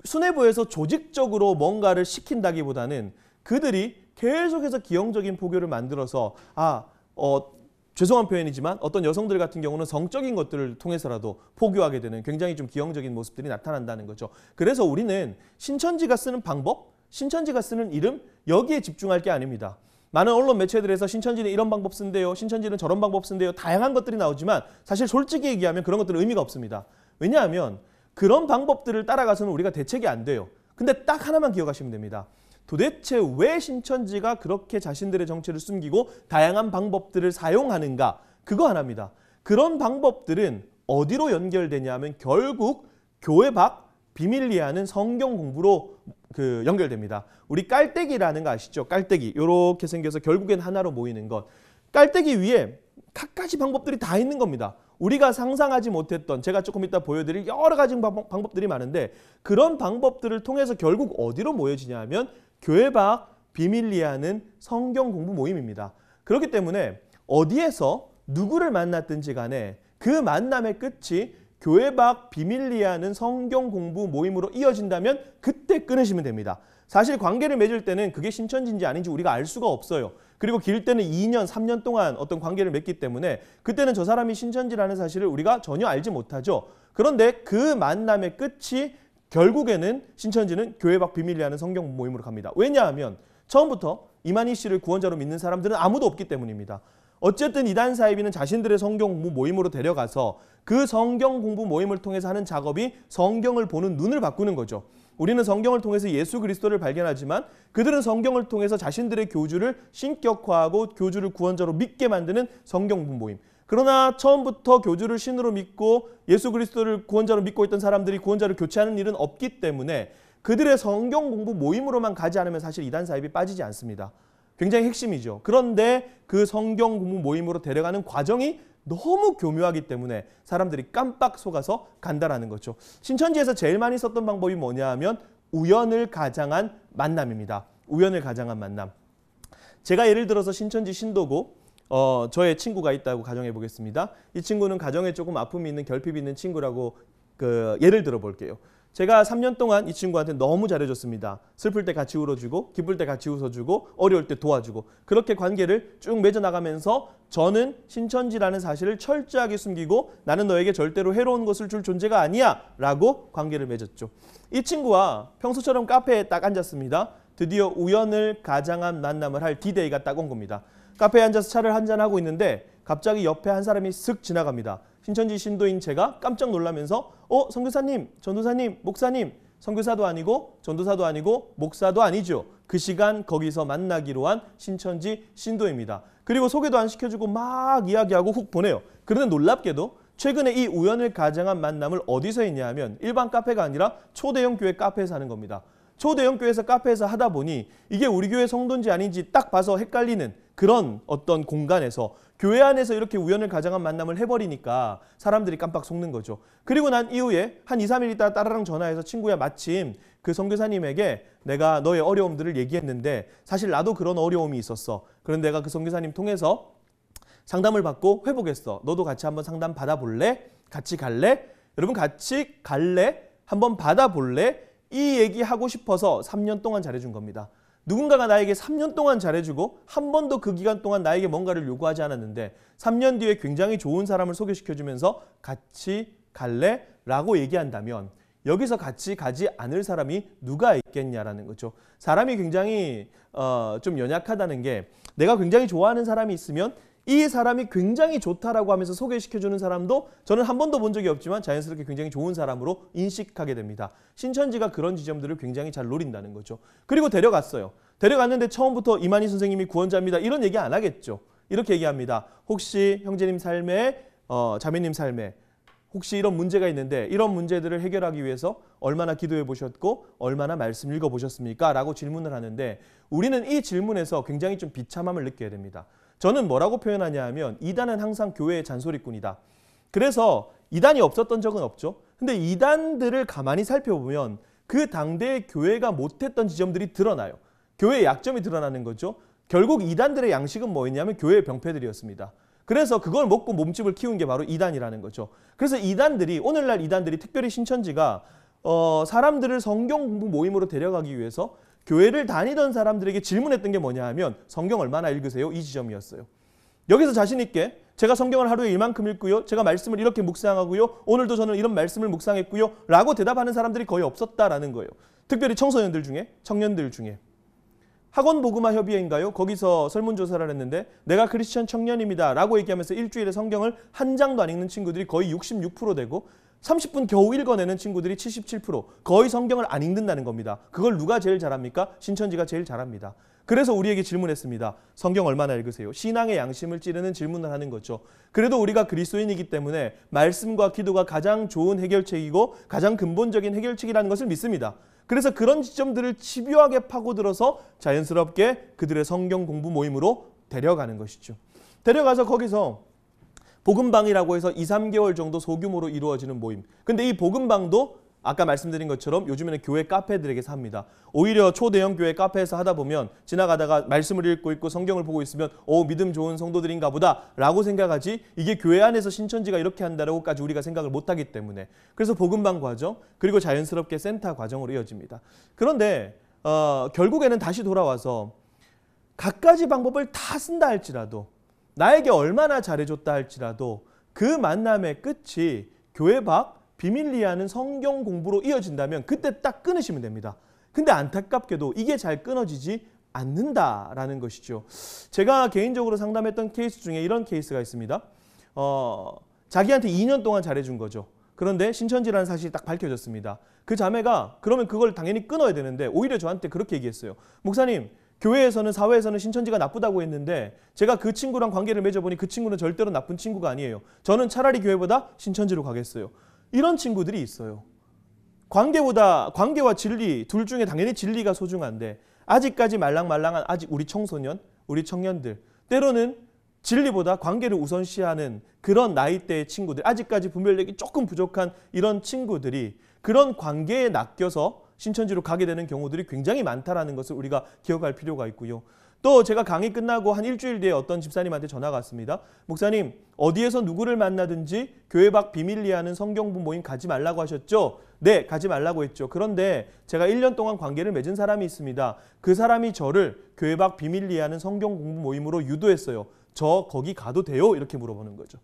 수뇌부에서 조직적으로 뭔가를 시킨다기보다는 그들이 계속해서 기형적인 포교를 만들어서 아, 어, 죄송한 표현이지만 어떤 여성들 같은 경우는 성적인 것들을 통해서라도 포교하게 되는 굉장히 좀 기형적인 모습들이 나타난다는 거죠. 그래서 우리는 신천지가 쓰는 방법, 신천지가 쓰는 이름 여기에 집중할 게 아닙니다. 많은 언론 매체들에서 신천지는 이런 방법 쓴대요. 신천지는 저런 방법 쓴대요. 다양한 것들이 나오지만 사실 솔직히 얘기하면 그런 것들은 의미가 없습니다. 왜냐하면 그런 방법들을 따라가서는 우리가 대책이 안 돼요. 근데 딱 하나만 기억하시면 됩니다. 도대체 왜 신천지가 그렇게 자신들의 정체를 숨기고 다양한 방법들을 사용하는가? 그거 하나입니다. 그런 방법들은 어디로 연결되냐면 결국 교회 밖비밀리아는 성경 공부로 그 연결됩니다. 우리 깔때기라는 거 아시죠? 깔때기 이렇게 생겨서 결국엔 하나로 모이는 것. 깔때기 위에 갖가지 방법들이 다 있는 겁니다. 우리가 상상하지 못했던 제가 조금 이따 보여드릴 여러 가지 방법들이 많은데 그런 방법들을 통해서 결국 어디로 모여지냐면 하 교회 밖 비밀리아는 성경 공부 모임입니다. 그렇기 때문에 어디에서 누구를 만났든지 간에 그 만남의 끝이 교회 밖 비밀리아는 성경 공부 모임으로 이어진다면 그때 끊으시면 됩니다. 사실 관계를 맺을 때는 그게 신천지인지 아닌지 우리가 알 수가 없어요. 그리고 길 때는 2년, 3년 동안 어떤 관계를 맺기 때문에 그때는 저 사람이 신천지라는 사실을 우리가 전혀 알지 못하죠. 그런데 그 만남의 끝이 결국에는 신천지는 교회 밖 비밀리라는 성경 모임으로 갑니다. 왜냐하면 처음부터 이만희 씨를 구원자로 믿는 사람들은 아무도 없기 때문입니다. 어쨌든 이단 사이비는 자신들의 성경 공부 모임으로 데려가서 그 성경 공부 모임을 통해서 하는 작업이 성경을 보는 눈을 바꾸는 거죠. 우리는 성경을 통해서 예수 그리스도를 발견하지만 그들은 성경을 통해서 자신들의 교주를 신격화하고 교주를 구원자로 믿게 만드는 성경 공부 모임. 그러나 처음부터 교주를 신으로 믿고 예수 그리스도를 구원자로 믿고 있던 사람들이 구원자를 교체하는 일은 없기 때문에 그들의 성경 공부 모임으로만 가지 않으면 사실 이단 사입이 빠지지 않습니다. 굉장히 핵심이죠. 그런데 그 성경 공부 모임으로 데려가는 과정이 너무 교묘하기 때문에 사람들이 깜빡 속아서 간다라는 거죠. 신천지에서 제일 많이 썼던 방법이 뭐냐 하면 우연을 가장한 만남입니다. 우연을 가장한 만남. 제가 예를 들어서 신천지 신도고 어, 저의 친구가 있다고 가정해 보겠습니다. 이 친구는 가정에 조금 아픔이 있는 결핍이 있는 친구라고 그 예를 들어 볼게요. 제가 3년 동안 이 친구한테 너무 잘해줬습니다. 슬플 때 같이 울어주고 기쁠 때 같이 웃어주고 어려울 때 도와주고 그렇게 관계를 쭉 맺어나가면서 저는 신천지라는 사실을 철저하게 숨기고 나는 너에게 절대로 해로운 것을 줄 존재가 아니야 라고 관계를 맺었죠. 이 친구와 평소처럼 카페에 딱 앉았습니다. 드디어 우연을 가장한 만남을 할 디데이가 딱 온 겁니다. 카페에 앉아서 차를 한잔하고 있는데 갑자기 옆에 한 사람이 슥 지나갑니다. 신천지 신도인 제가 깜짝 놀라면서 어? 선교사님, 전도사님, 목사님 선교사도 아니고 전도사도 아니고 목사도 아니죠. 그 시간 거기서 만나기로 한 신천지 신도입니다. 그리고 소개도 안 시켜주고 막 이야기하고 훅 보내요. 그런데 놀랍게도 최근에 이 우연을 가장한 만남을 어디서 했냐 하면 일반 카페가 아니라 초대형 교회 카페에서 하는 겁니다. 초대형 교회에서 카페에서 하다 보니 이게 우리 교회 성도인지 아닌지 딱 봐서 헷갈리는 그런 어떤 공간에서 교회 안에서 이렇게 우연을 가장한 만남을 해버리니까 사람들이 깜빡 속는 거죠. 그리고 난 이후에 한 2, 3일 있다 가 따라랑 전화해서 친구야 마침 그 선교사님에게 내가 너의 어려움들을 얘기했는데 사실 나도 그런 어려움이 있었어. 그런데 내가 그 선교사님 통해서 상담을 받고 회복했어. 너도 같이 한번 상담 받아볼래? 같이 갈래? 여러분 같이 갈래? 한번 받아볼래? 이 얘기하고 싶어서 3년 동안 잘해준 겁니다. 누군가가 나에게 3년 동안 잘해주고 한 번도 그 기간 동안 나에게 뭔가를 요구하지 않았는데 3년 뒤에 굉장히 좋은 사람을 소개시켜주면서 같이 갈래? 라고 얘기한다면 여기서 같이 가지 않을 사람이 누가 있겠냐라는 거죠. 사람이 굉장히 어, 좀 연약하다는 게 내가 굉장히 좋아하는 사람이 있으면 이 사람이 굉장히 좋다라고 하면서 소개시켜주는 사람도 저는 한 번도 본 적이 없지만 자연스럽게 굉장히 좋은 사람으로 인식하게 됩니다. 신천지가 그런 지점들을 굉장히 잘 노린다는 거죠. 그리고 데려갔어요. 데려갔는데 처음부터 이만희 선생님이 구원자입니다. 이런 얘기 안 하겠죠. 이렇게 얘기합니다. 혹시 형제님 삶에 어, 자매님 삶에 혹시 이런 문제가 있는데 이런 문제들을 해결하기 위해서 얼마나 기도해 보셨고 얼마나 말씀 읽어 보셨습니까? 라고 질문을 하는데 우리는 이 질문에서 굉장히 좀 비참함을 느껴야 됩니다. 저는 뭐라고 표현하냐 하면 이단은 항상 교회의 잔소리꾼이다. 그래서 이단이 없었던 적은 없죠. 근데 이단들을 가만히 살펴보면 그 당대의 교회가 못했던 지점들이 드러나요. 교회의 약점이 드러나는 거죠. 결국 이단들의 양식은 뭐였냐면 교회의 병폐들이었습니다. 그래서 그걸 먹고 몸집을 키운 게 바로 이단이라는 거죠. 그래서 이단들이 오늘날 이단들이 특별히 신천지가 어, 사람들을 성경 공부 모임으로 데려가기 위해서 교회를 다니던 사람들에게 질문했던 게 뭐냐 하면 성경 얼마나 읽으세요? 이 지점이었어요. 여기서 자신 있게 제가 성경을 하루에 이만큼 읽고요. 제가 말씀을 이렇게 묵상하고요. 오늘도 저는 이런 말씀을 묵상했고요. 라고 대답하는 사람들이 거의 없었다라는 거예요. 특별히 청소년들 중에, 청년들 중에. 학원 보그마 협의회인가요? 거기서 설문조사를 했는데 내가 크리스천 청년입니다 라고 얘기하면서 일주일에 성경을 한 장도 안 읽는 친구들이 거의 66% 되고 30분 겨우 읽어내는 친구들이 77% 거의 성경을 안 읽는다는 겁니다. 그걸 누가 제일 잘합니까? 신천지가 제일 잘합니다. 그래서 우리에게 질문했습니다. 성경 얼마나 읽으세요? 신앙의 양심을 찌르는 질문을 하는 거죠. 그래도 우리가 그리스도인이기 때문에 말씀과 기도가 가장 좋은 해결책이고 가장 근본적인 해결책이라는 것을 믿습니다. 그래서 그런 지점들을 집요하게 파고들어서 자연스럽게 그들의 성경 공부 모임으로 데려가는 것이죠. 데려가서 거기서 복음방이라고 해서 2, 3개월 정도 소규모로 이루어지는 모임. 근데 이 복음방도 아까 말씀드린 것처럼 요즘에는 교회 카페들에게서 합니다. 오히려 초대형 교회 카페에서 하다 보면 지나가다가 말씀을 읽고 있고 성경을 보고 있으면 오 믿음 좋은 성도들인가 보다라고 생각하지 이게 교회 안에서 신천지가 이렇게 한다라고까지 우리가 생각을 못하기 때문에 그래서 복음방 과정 그리고 자연스럽게 센터 과정으로 이어집니다. 그런데 어, 결국에는 다시 돌아와서 각가지 방법을 다 쓴다 할지라도 나에게 얼마나 잘해줬다 할지라도 그 만남의 끝이 교회 밖비밀리아는 성경 공부로 이어진다면 그때 딱 끊으시면 됩니다. 근데 안타깝게도 이게 잘 끊어지지 않는다라는 것이죠. 제가 개인적으로 상담했던 케이스 중에 이런 케이스가 있습니다. 어, 자기한테 2년 동안 잘해준 거죠. 그런데 신천지라는 사실이 딱 밝혀졌습니다. 그 자매가 그러면 그걸 당연히 끊어야 되는데 오히려 저한테 그렇게 얘기했어요. 목사님 교회에서는 사회에서는 신천지가 나쁘다고 했는데 제가 그 친구랑 관계를 맺어보니 그 친구는 절대로 나쁜 친구가 아니에요. 저는 차라리 교회보다 신천지로 가겠어요. 이런 친구들이 있어요. 관계보다 관계와 진리 둘 중에 당연히 진리가 소중한데 아직까지 말랑말랑한 아직 우리 청소년, 우리 청년들 때로는 진리보다 관계를 우선시하는 그런 나이대의 친구들 아직까지 분별력이 조금 부족한 이런 친구들이 그런 관계에 낚여서 신천지로 가게 되는 경우들이 굉장히 많다라는 것을 우리가 기억할 필요가 있고요. 또 제가 강의 끝나고 한 일주일 뒤에 어떤 집사님한테 전화가 왔습니다. 목사님, 어디에서 누구를 만나든지 교회 밖 비밀리하는 성경부 모임 가지 말라고 하셨죠? 네, 가지 말라고 했죠. 그런데 제가 1년 동안 관계를 맺은 사람이 있습니다. 그 사람이 저를 교회 밖 비밀리하는 성경 공부 모임으로 유도했어요. 저 거기 가도 돼요? 이렇게 물어보는 거죠.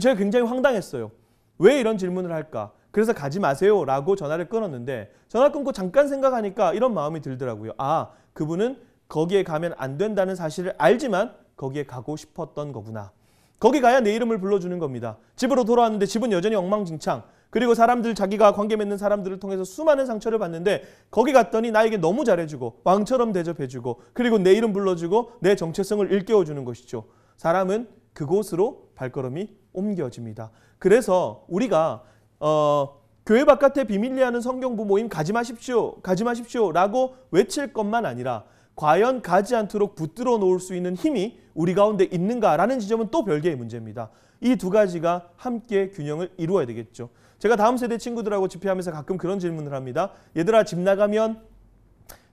제가 굉장히 황당했어요. 왜 이런 질문을 할까? 그래서 가지 마세요 라고 전화를 끊었는데 전화 끊고 잠깐 생각하니까 이런 마음이 들더라고요. 아 그분은 거기에 가면 안 된다는 사실을 알지만 거기에 가고 싶었던 거구나. 거기 가야 내 이름을 불러주는 겁니다. 집으로 돌아왔는데 집은 여전히 엉망진창. 그리고 사람들 자기가 관계 맺는 사람들을 통해서 수많은 상처를 받는데 거기 갔더니 나에게 너무 잘해주고 왕처럼 대접해주고 그리고 내 이름 불러주고 내 정체성을 일깨워주는 것이죠. 사람은 그곳으로 발걸음이 옮겨집니다. 그래서 우리가 어, 교회 바깥에 비밀리 하는 성경 부모임 가지 마십시오. 가지 마십시오. 라고 외칠 것만 아니라 과연 가지 않도록 붙들어 놓을 수 있는 힘이 우리 가운데 있는가라는 지점은 또 별개의 문제입니다. 이 두 가지가 함께 균형을 이루어야 되겠죠. 제가 다음 세대 친구들하고 집회하면서 가끔 그런 질문을 합니다. 얘들아 집 나가면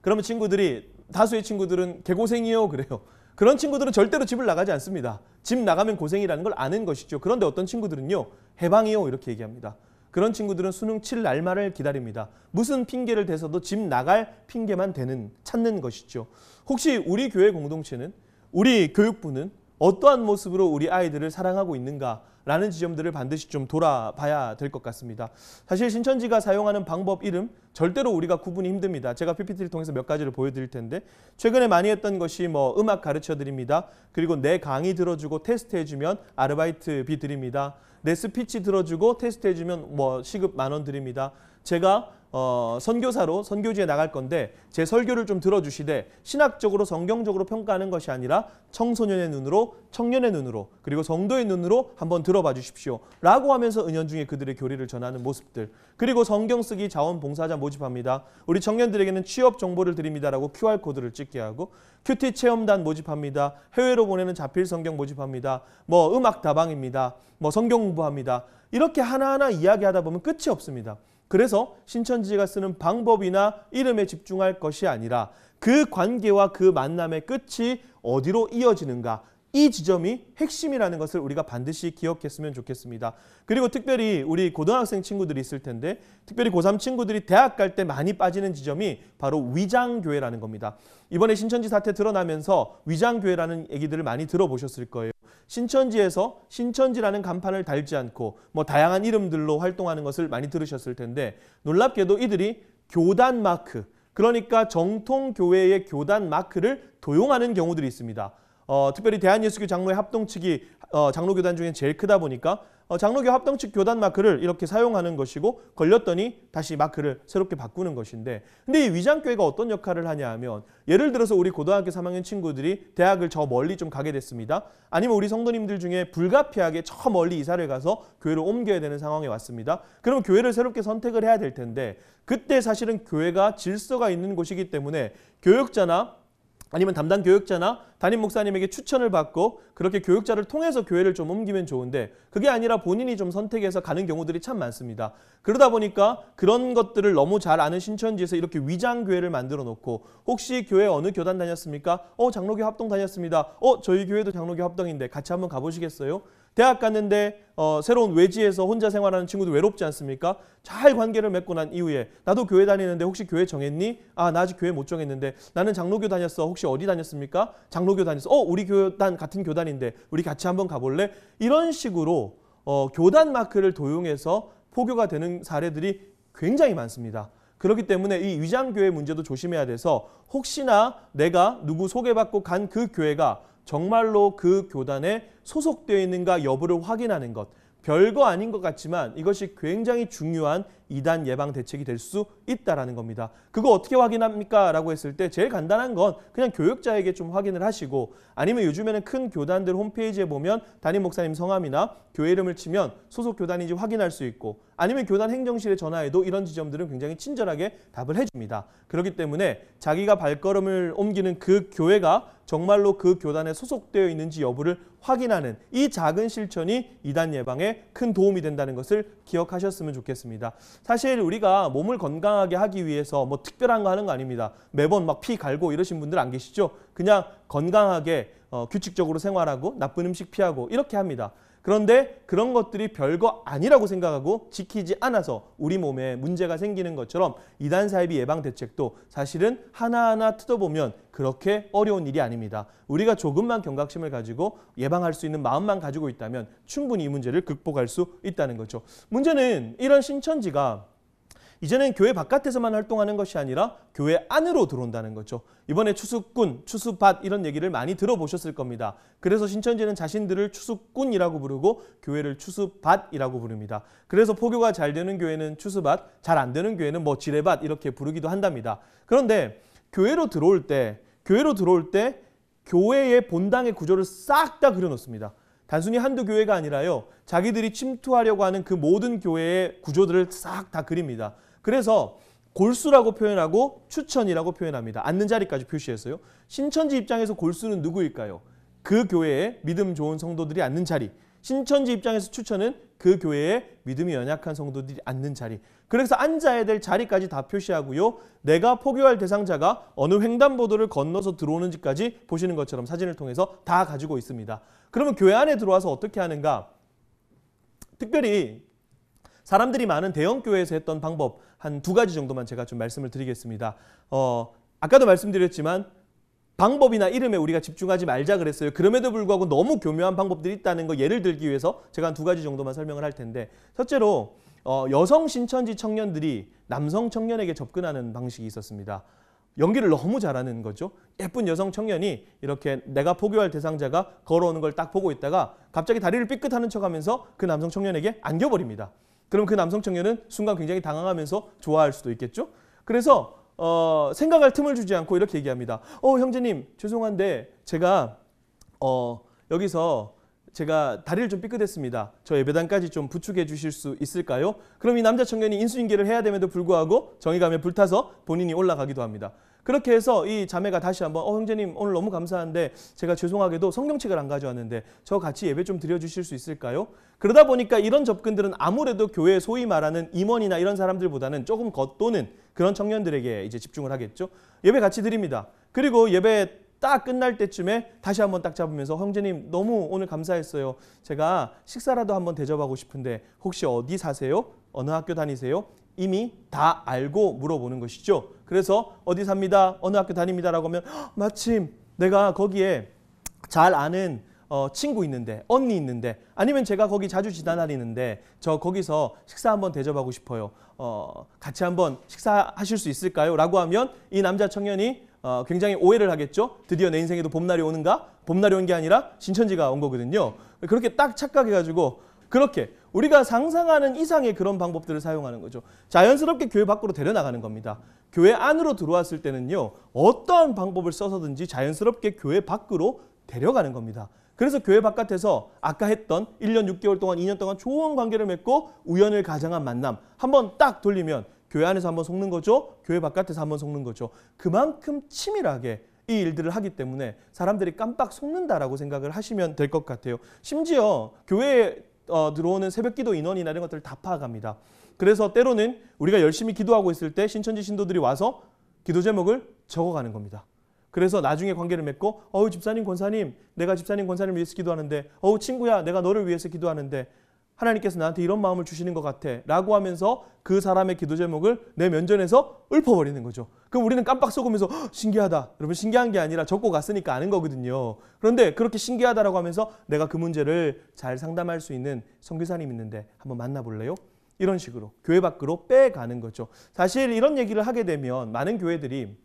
그러면 친구들이 다수의 친구들은 개고생이요 그래요. 그런 친구들은 절대로 집을 나가지 않습니다. 집 나가면 고생이라는 걸 아는 것이죠. 그런데 어떤 친구들은요 해방이요 이렇게 얘기합니다. 그런 친구들은 수능 칠 날만을 기다립니다. 무슨 핑계를 대서도 집 나갈 핑계만 되는 찾는 것이죠. 혹시 우리 교회 공동체는 우리 교육부는 어떠한 모습으로 우리 아이들을 사랑하고 있는가 라는 지점들을 반드시 좀 돌아봐야 될 것 같습니다. 사실 신천지가 사용하는 방법 이름 절대로 우리가 구분이 힘듭니다. 제가 PPT를 통해서 몇 가지를 보여드릴 텐데 최근에 많이 했던 것이 뭐 음악 가르쳐 드립니다. 그리고 내 강의 들어주고 테스트 해주면 아르바이트비 드립니다. 내 스피치 들어주고 테스트 해주면 뭐 시급 만 원 드립니다. 제가 어, 선교사로 선교지에 나갈 건데 제 설교를 좀 들어주시되 신학적으로 성경적으로 평가하는 것이 아니라 청소년의 눈으로 청년의 눈으로 그리고 성도의 눈으로 한번 들어봐 주십시오 라고 하면서 은연중에 그들의 교리를 전하는 모습들 그리고 성경 쓰기 자원봉사자 모집합니다 우리 청년들에게는 취업 정보를 드립니다라고 QR코드를 찍게 하고 큐티 체험단 모집합니다 해외로 보내는 자필 성경 모집합니다 뭐 음악 다방입니다 뭐 성경 공부합니다. 이렇게 하나하나 이야기하다 보면 끝이 없습니다. 그래서 신천지가 쓰는 방법이나 이름에 집중할 것이 아니라 그 관계와 그 만남의 끝이 어디로 이어지는가 이 지점이 핵심이라는 것을 우리가 반드시 기억했으면 좋겠습니다. 그리고 특별히 우리 고등학생 친구들이 있을 텐데 특별히 고3 친구들이 대학 갈 때 많이 빠지는 지점이 바로 위장교회라는 겁니다. 이번에 신천지 사태 드러나면서 위장교회라는 얘기들을 많이 들어보셨을 거예요. 신천지에서 신천지라는 간판을 달지 않고 뭐 다양한 이름들로 활동하는 것을 많이 들으셨을 텐데 놀랍게도 이들이 교단 마크, 그러니까 정통 교회의 교단 마크를 도용하는 경우들이 있습니다. 어, 특별히 대한예수교 장로회 합동 측이 어, 장로교단 중에 제일 크다 보니까 어, 장로교 합동 측 교단 마크를 이렇게 사용하는 것이고 걸렸더니 다시 마크를 새롭게 바꾸는 것인데 근데 이 위장교회가 어떤 역할을 하냐 하면 예를 들어서 우리 고등학교 3학년 친구들이 대학을 저 멀리 좀 가게 됐습니다. 아니면 우리 성도님들 중에 불가피하게 저 멀리 이사를 가서 교회를 옮겨야 되는 상황에 왔습니다. 그럼 교회를 새롭게 선택을 해야 될 텐데 그때 사실은 교회가 질서가 있는 곳이기 때문에 교육자나 아니면 담당 교육자나 담임 목사님에게 추천을 받고 그렇게 교육자를 통해서 교회를 좀 옮기면 좋은데 그게 아니라 본인이 좀 선택해서 가는 경우들이 참 많습니다. 그러다 보니까 그런 것들을 너무 잘 아는 신천지에서 이렇게 위장 교회를 만들어 놓고 혹시 교회 어느 교단 다녔습니까? 어 장로교 합동 다녔습니다. 어 저희 교회도 장로교 합동인데 같이 한번 가보시겠어요? 대학 갔는데 어, 새로운 외지에서 혼자 생활하는 친구도 외롭지 않습니까? 잘 관계를 맺고 난 이후에 나도 교회 다니는데 혹시 교회 정했니? 아, 나 아직 교회 못 정했는데 나는 장로교 다녔어. 혹시 어디 다녔습니까? 장로교 다녔어. 어, 우리 교단 같은 교단인데 우리 같이 한번 가볼래? 이런 식으로 어, 교단 마크를 도용해서 포교가 되는 사례들이 굉장히 많습니다. 그렇기 때문에 이 위장교회 문제도 조심해야 돼서 혹시나 내가 누구 소개받고 간 그 교회가 정말로 그 교단에 소속되어 있는가 여부를 확인하는 것. 별거 아닌 것 같지만 이것이 굉장히 중요한 이단 예방 대책이 될 수 있다라는 겁니다. 그거 어떻게 확인합니까? 라고 했을 때 제일 간단한 건 그냥 교육자에게 좀 확인을 하시고 아니면 요즘에는 큰 교단들 홈페이지에 보면 담임 목사님 성함이나 교회 이름을 치면 소속 교단인지 확인할 수 있고 아니면 교단 행정실에 전화해도 이런 지점들은 굉장히 친절하게 답을 해줍니다. 그렇기 때문에 자기가 발걸음을 옮기는 그 교회가 정말로 그 교단에 소속되어 있는지 여부를 확인하는 이 작은 실천이 이단 예방에 큰 도움이 된다는 것을 기억하셨으면 좋겠습니다. 사실 우리가 몸을 건강하게 하기 위해서 뭐 특별한 거 하는 거 아닙니다. 매번 막 피 갈고 이러신 분들 안 계시죠? 그냥 건강하게 어, 규칙적으로 생활하고 나쁜 음식 피하고 이렇게 합니다. 그런데 그런 것들이 별거 아니라고 생각하고 지키지 않아서 우리 몸에 문제가 생기는 것처럼 이단사이비 예방 대책도 사실은 하나하나 뜯어보면 그렇게 어려운 일이 아닙니다. 우리가 조금만 경각심을 가지고 예방할 수 있는 마음만 가지고 있다면 충분히 이 문제를 극복할 수 있다는 거죠. 문제는 이런 신천지가 이제는 교회 바깥에서만 활동하는 것이 아니라 교회 안으로 들어온다는 거죠. 이번에 추수꾼, 추수밭 이런 얘기를 많이 들어보셨을 겁니다. 그래서 신천지는 자신들을 추수꾼이라고 부르고 교회를 추수밭이라고 부릅니다. 그래서 포교가 잘 되는 교회는 추수밭, 잘 안 되는 교회는 뭐 지뢰밭 이렇게 부르기도 한답니다. 그런데 교회로 들어올 때, 교회로 들어올 때 교회의 본당의 구조를 싹 다 그려놓습니다. 단순히 한두 교회가 아니라요. 자기들이 침투하려고 하는 그 모든 교회의 구조들을 싹 다 그립니다. 그래서 골수라고 표현하고 추천이라고 표현합니다. 앉는 자리까지 표시했어요. 신천지 입장에서 골수는 누구일까요? 그 교회에 믿음 좋은 성도들이 앉는 자리. 신천지 입장에서 추천은 그 교회에 믿음이 연약한 성도들이 앉는 자리. 그래서 앉아야 될 자리까지 다 표시하고요. 내가 포교할 대상자가 어느 횡단보도를 건너서 들어오는지까지 보시는 것처럼 사진을 통해서 다 가지고 있습니다. 그러면 교회 안에 들어와서 어떻게 하는가? 특별히 사람들이 많은 대형교회에서 했던 방법 한두 가지 정도만 제가 좀 말씀을 드리겠습니다. 어, 아까도 말씀드렸지만 방법이나 이름에 우리가 집중하지 말자 그랬어요. 그럼에도 불구하고 너무 교묘한 방법들이 있다는 거 예를 들기 위해서 제가 한 두 가지 정도만 설명을 할 텐데 첫째로 어, 여성 신천지 청년들이 남성 청년에게 접근하는 방식이 있었습니다. 연기를 너무 잘하는 거죠. 예쁜 여성 청년이 이렇게 내가 포교할 대상자가 걸어오는 걸 딱 보고 있다가 갑자기 다리를 삐끗하는 척하면서 그 남성 청년에게 안겨버립니다. 그럼 그 남성 청년은 순간 굉장히 당황하면서 좋아할 수도 있겠죠. 그래서 어, 생각할 틈을 주지 않고 이렇게 얘기합니다. 어, 형제님, 죄송한데 제가 어, 여기서 제가 다리를 좀 삐끗했습니다. 저 예배당까지 좀 부축해 주실 수 있을까요? 그럼 이 남자 청년이 인수인계를 해야 됨에도 불구하고 정의감에 불타서 본인이 올라가기도 합니다. 그렇게 해서 이 자매가 다시 한번 어 형제님 오늘 너무 감사한데 제가 죄송하게도 성경책을 안 가져왔는데 저 같이 예배 좀 드려주실 수 있을까요? 그러다 보니까 이런 접근들은 아무래도 교회 소위 말하는 임원이나 이런 사람들보다는 조금 겉도는 그런 청년들에게 이제 집중을 하겠죠. 예배 같이 드립니다. 그리고 예배 딱 끝날 때쯤에 다시 한번 딱 잡으면서 형제님 너무 오늘 감사했어요. 제가 식사라도 한번 대접하고 싶은데 혹시 어디 사세요? 어느 학교 다니세요? 이미 다 알고 물어보는 것이죠. 그래서 어디 삽니다, 어느 학교 다닙니다라고 하면 마침 내가 거기에 잘 아는 어, 친구 있는데 언니 있는데 아니면 제가 거기 자주 지나다니는데 저 거기서 식사 한번 대접하고 싶어요. 어, 같이 한번 식사하실 수 있을까요? 라고 하면 이 남자 청년이 어, 굉장히 오해를 하겠죠. 드디어 내 인생에도 봄날이 오는가? 봄날이 온 게 아니라 신천지가 온 거거든요. 그렇게 딱 착각해가지고 그렇게 우리가 상상하는 이상의 그런 방법들을 사용하는 거죠. 자연스럽게 교회 밖으로 데려나가는 겁니다. 교회 안으로 들어왔을 때는요. 어떠한 방법을 써서든지 자연스럽게 교회 밖으로 데려가는 겁니다. 그래서 교회 바깥에서 아까 했던 1년 6개월 동안 2년 동안 좋은 관계를 맺고 우연을 가장한 만남 한번 딱 돌리면 교회 안에서 한번 속는 거죠. 교회 바깥에서 한번 속는 거죠. 그만큼 치밀하게 이 일들을 하기 때문에 사람들이 깜빡 속는다라고 생각을 하시면 될 것 같아요. 심지어 교회 어, 들어오는 새벽기도 인원이나 이런 것들을 다 파악합니다. 그래서 때로는 우리가 열심히 기도하고 있을 때 신천지 신도들이 와서 기도 제목을 적어가는 겁니다. 그래서 나중에 관계를 맺고 어우 집사님 권사님 내가 집사님 권사님 위해서 기도하는데 어우 친구야 내가 너를 위해서 기도하는데 하나님께서 나한테 이런 마음을 주시는 것 같아 라고 하면서 그 사람의 기도 제목을 내 면전에서 읊어버리는 거죠. 그럼 우리는 깜빡 속으면서 신기하다. 여러분 신기한 게 아니라 적고 갔으니까 아는 거거든요. 그런데 그렇게 신기하다라고 하면서 내가 그 문제를 잘 상담할 수 있는 성교사님 있는데 한번 만나볼래요? 이런 식으로 교회 밖으로 빼가는 거죠. 사실 이런 얘기를 하게 되면 많은 교회들이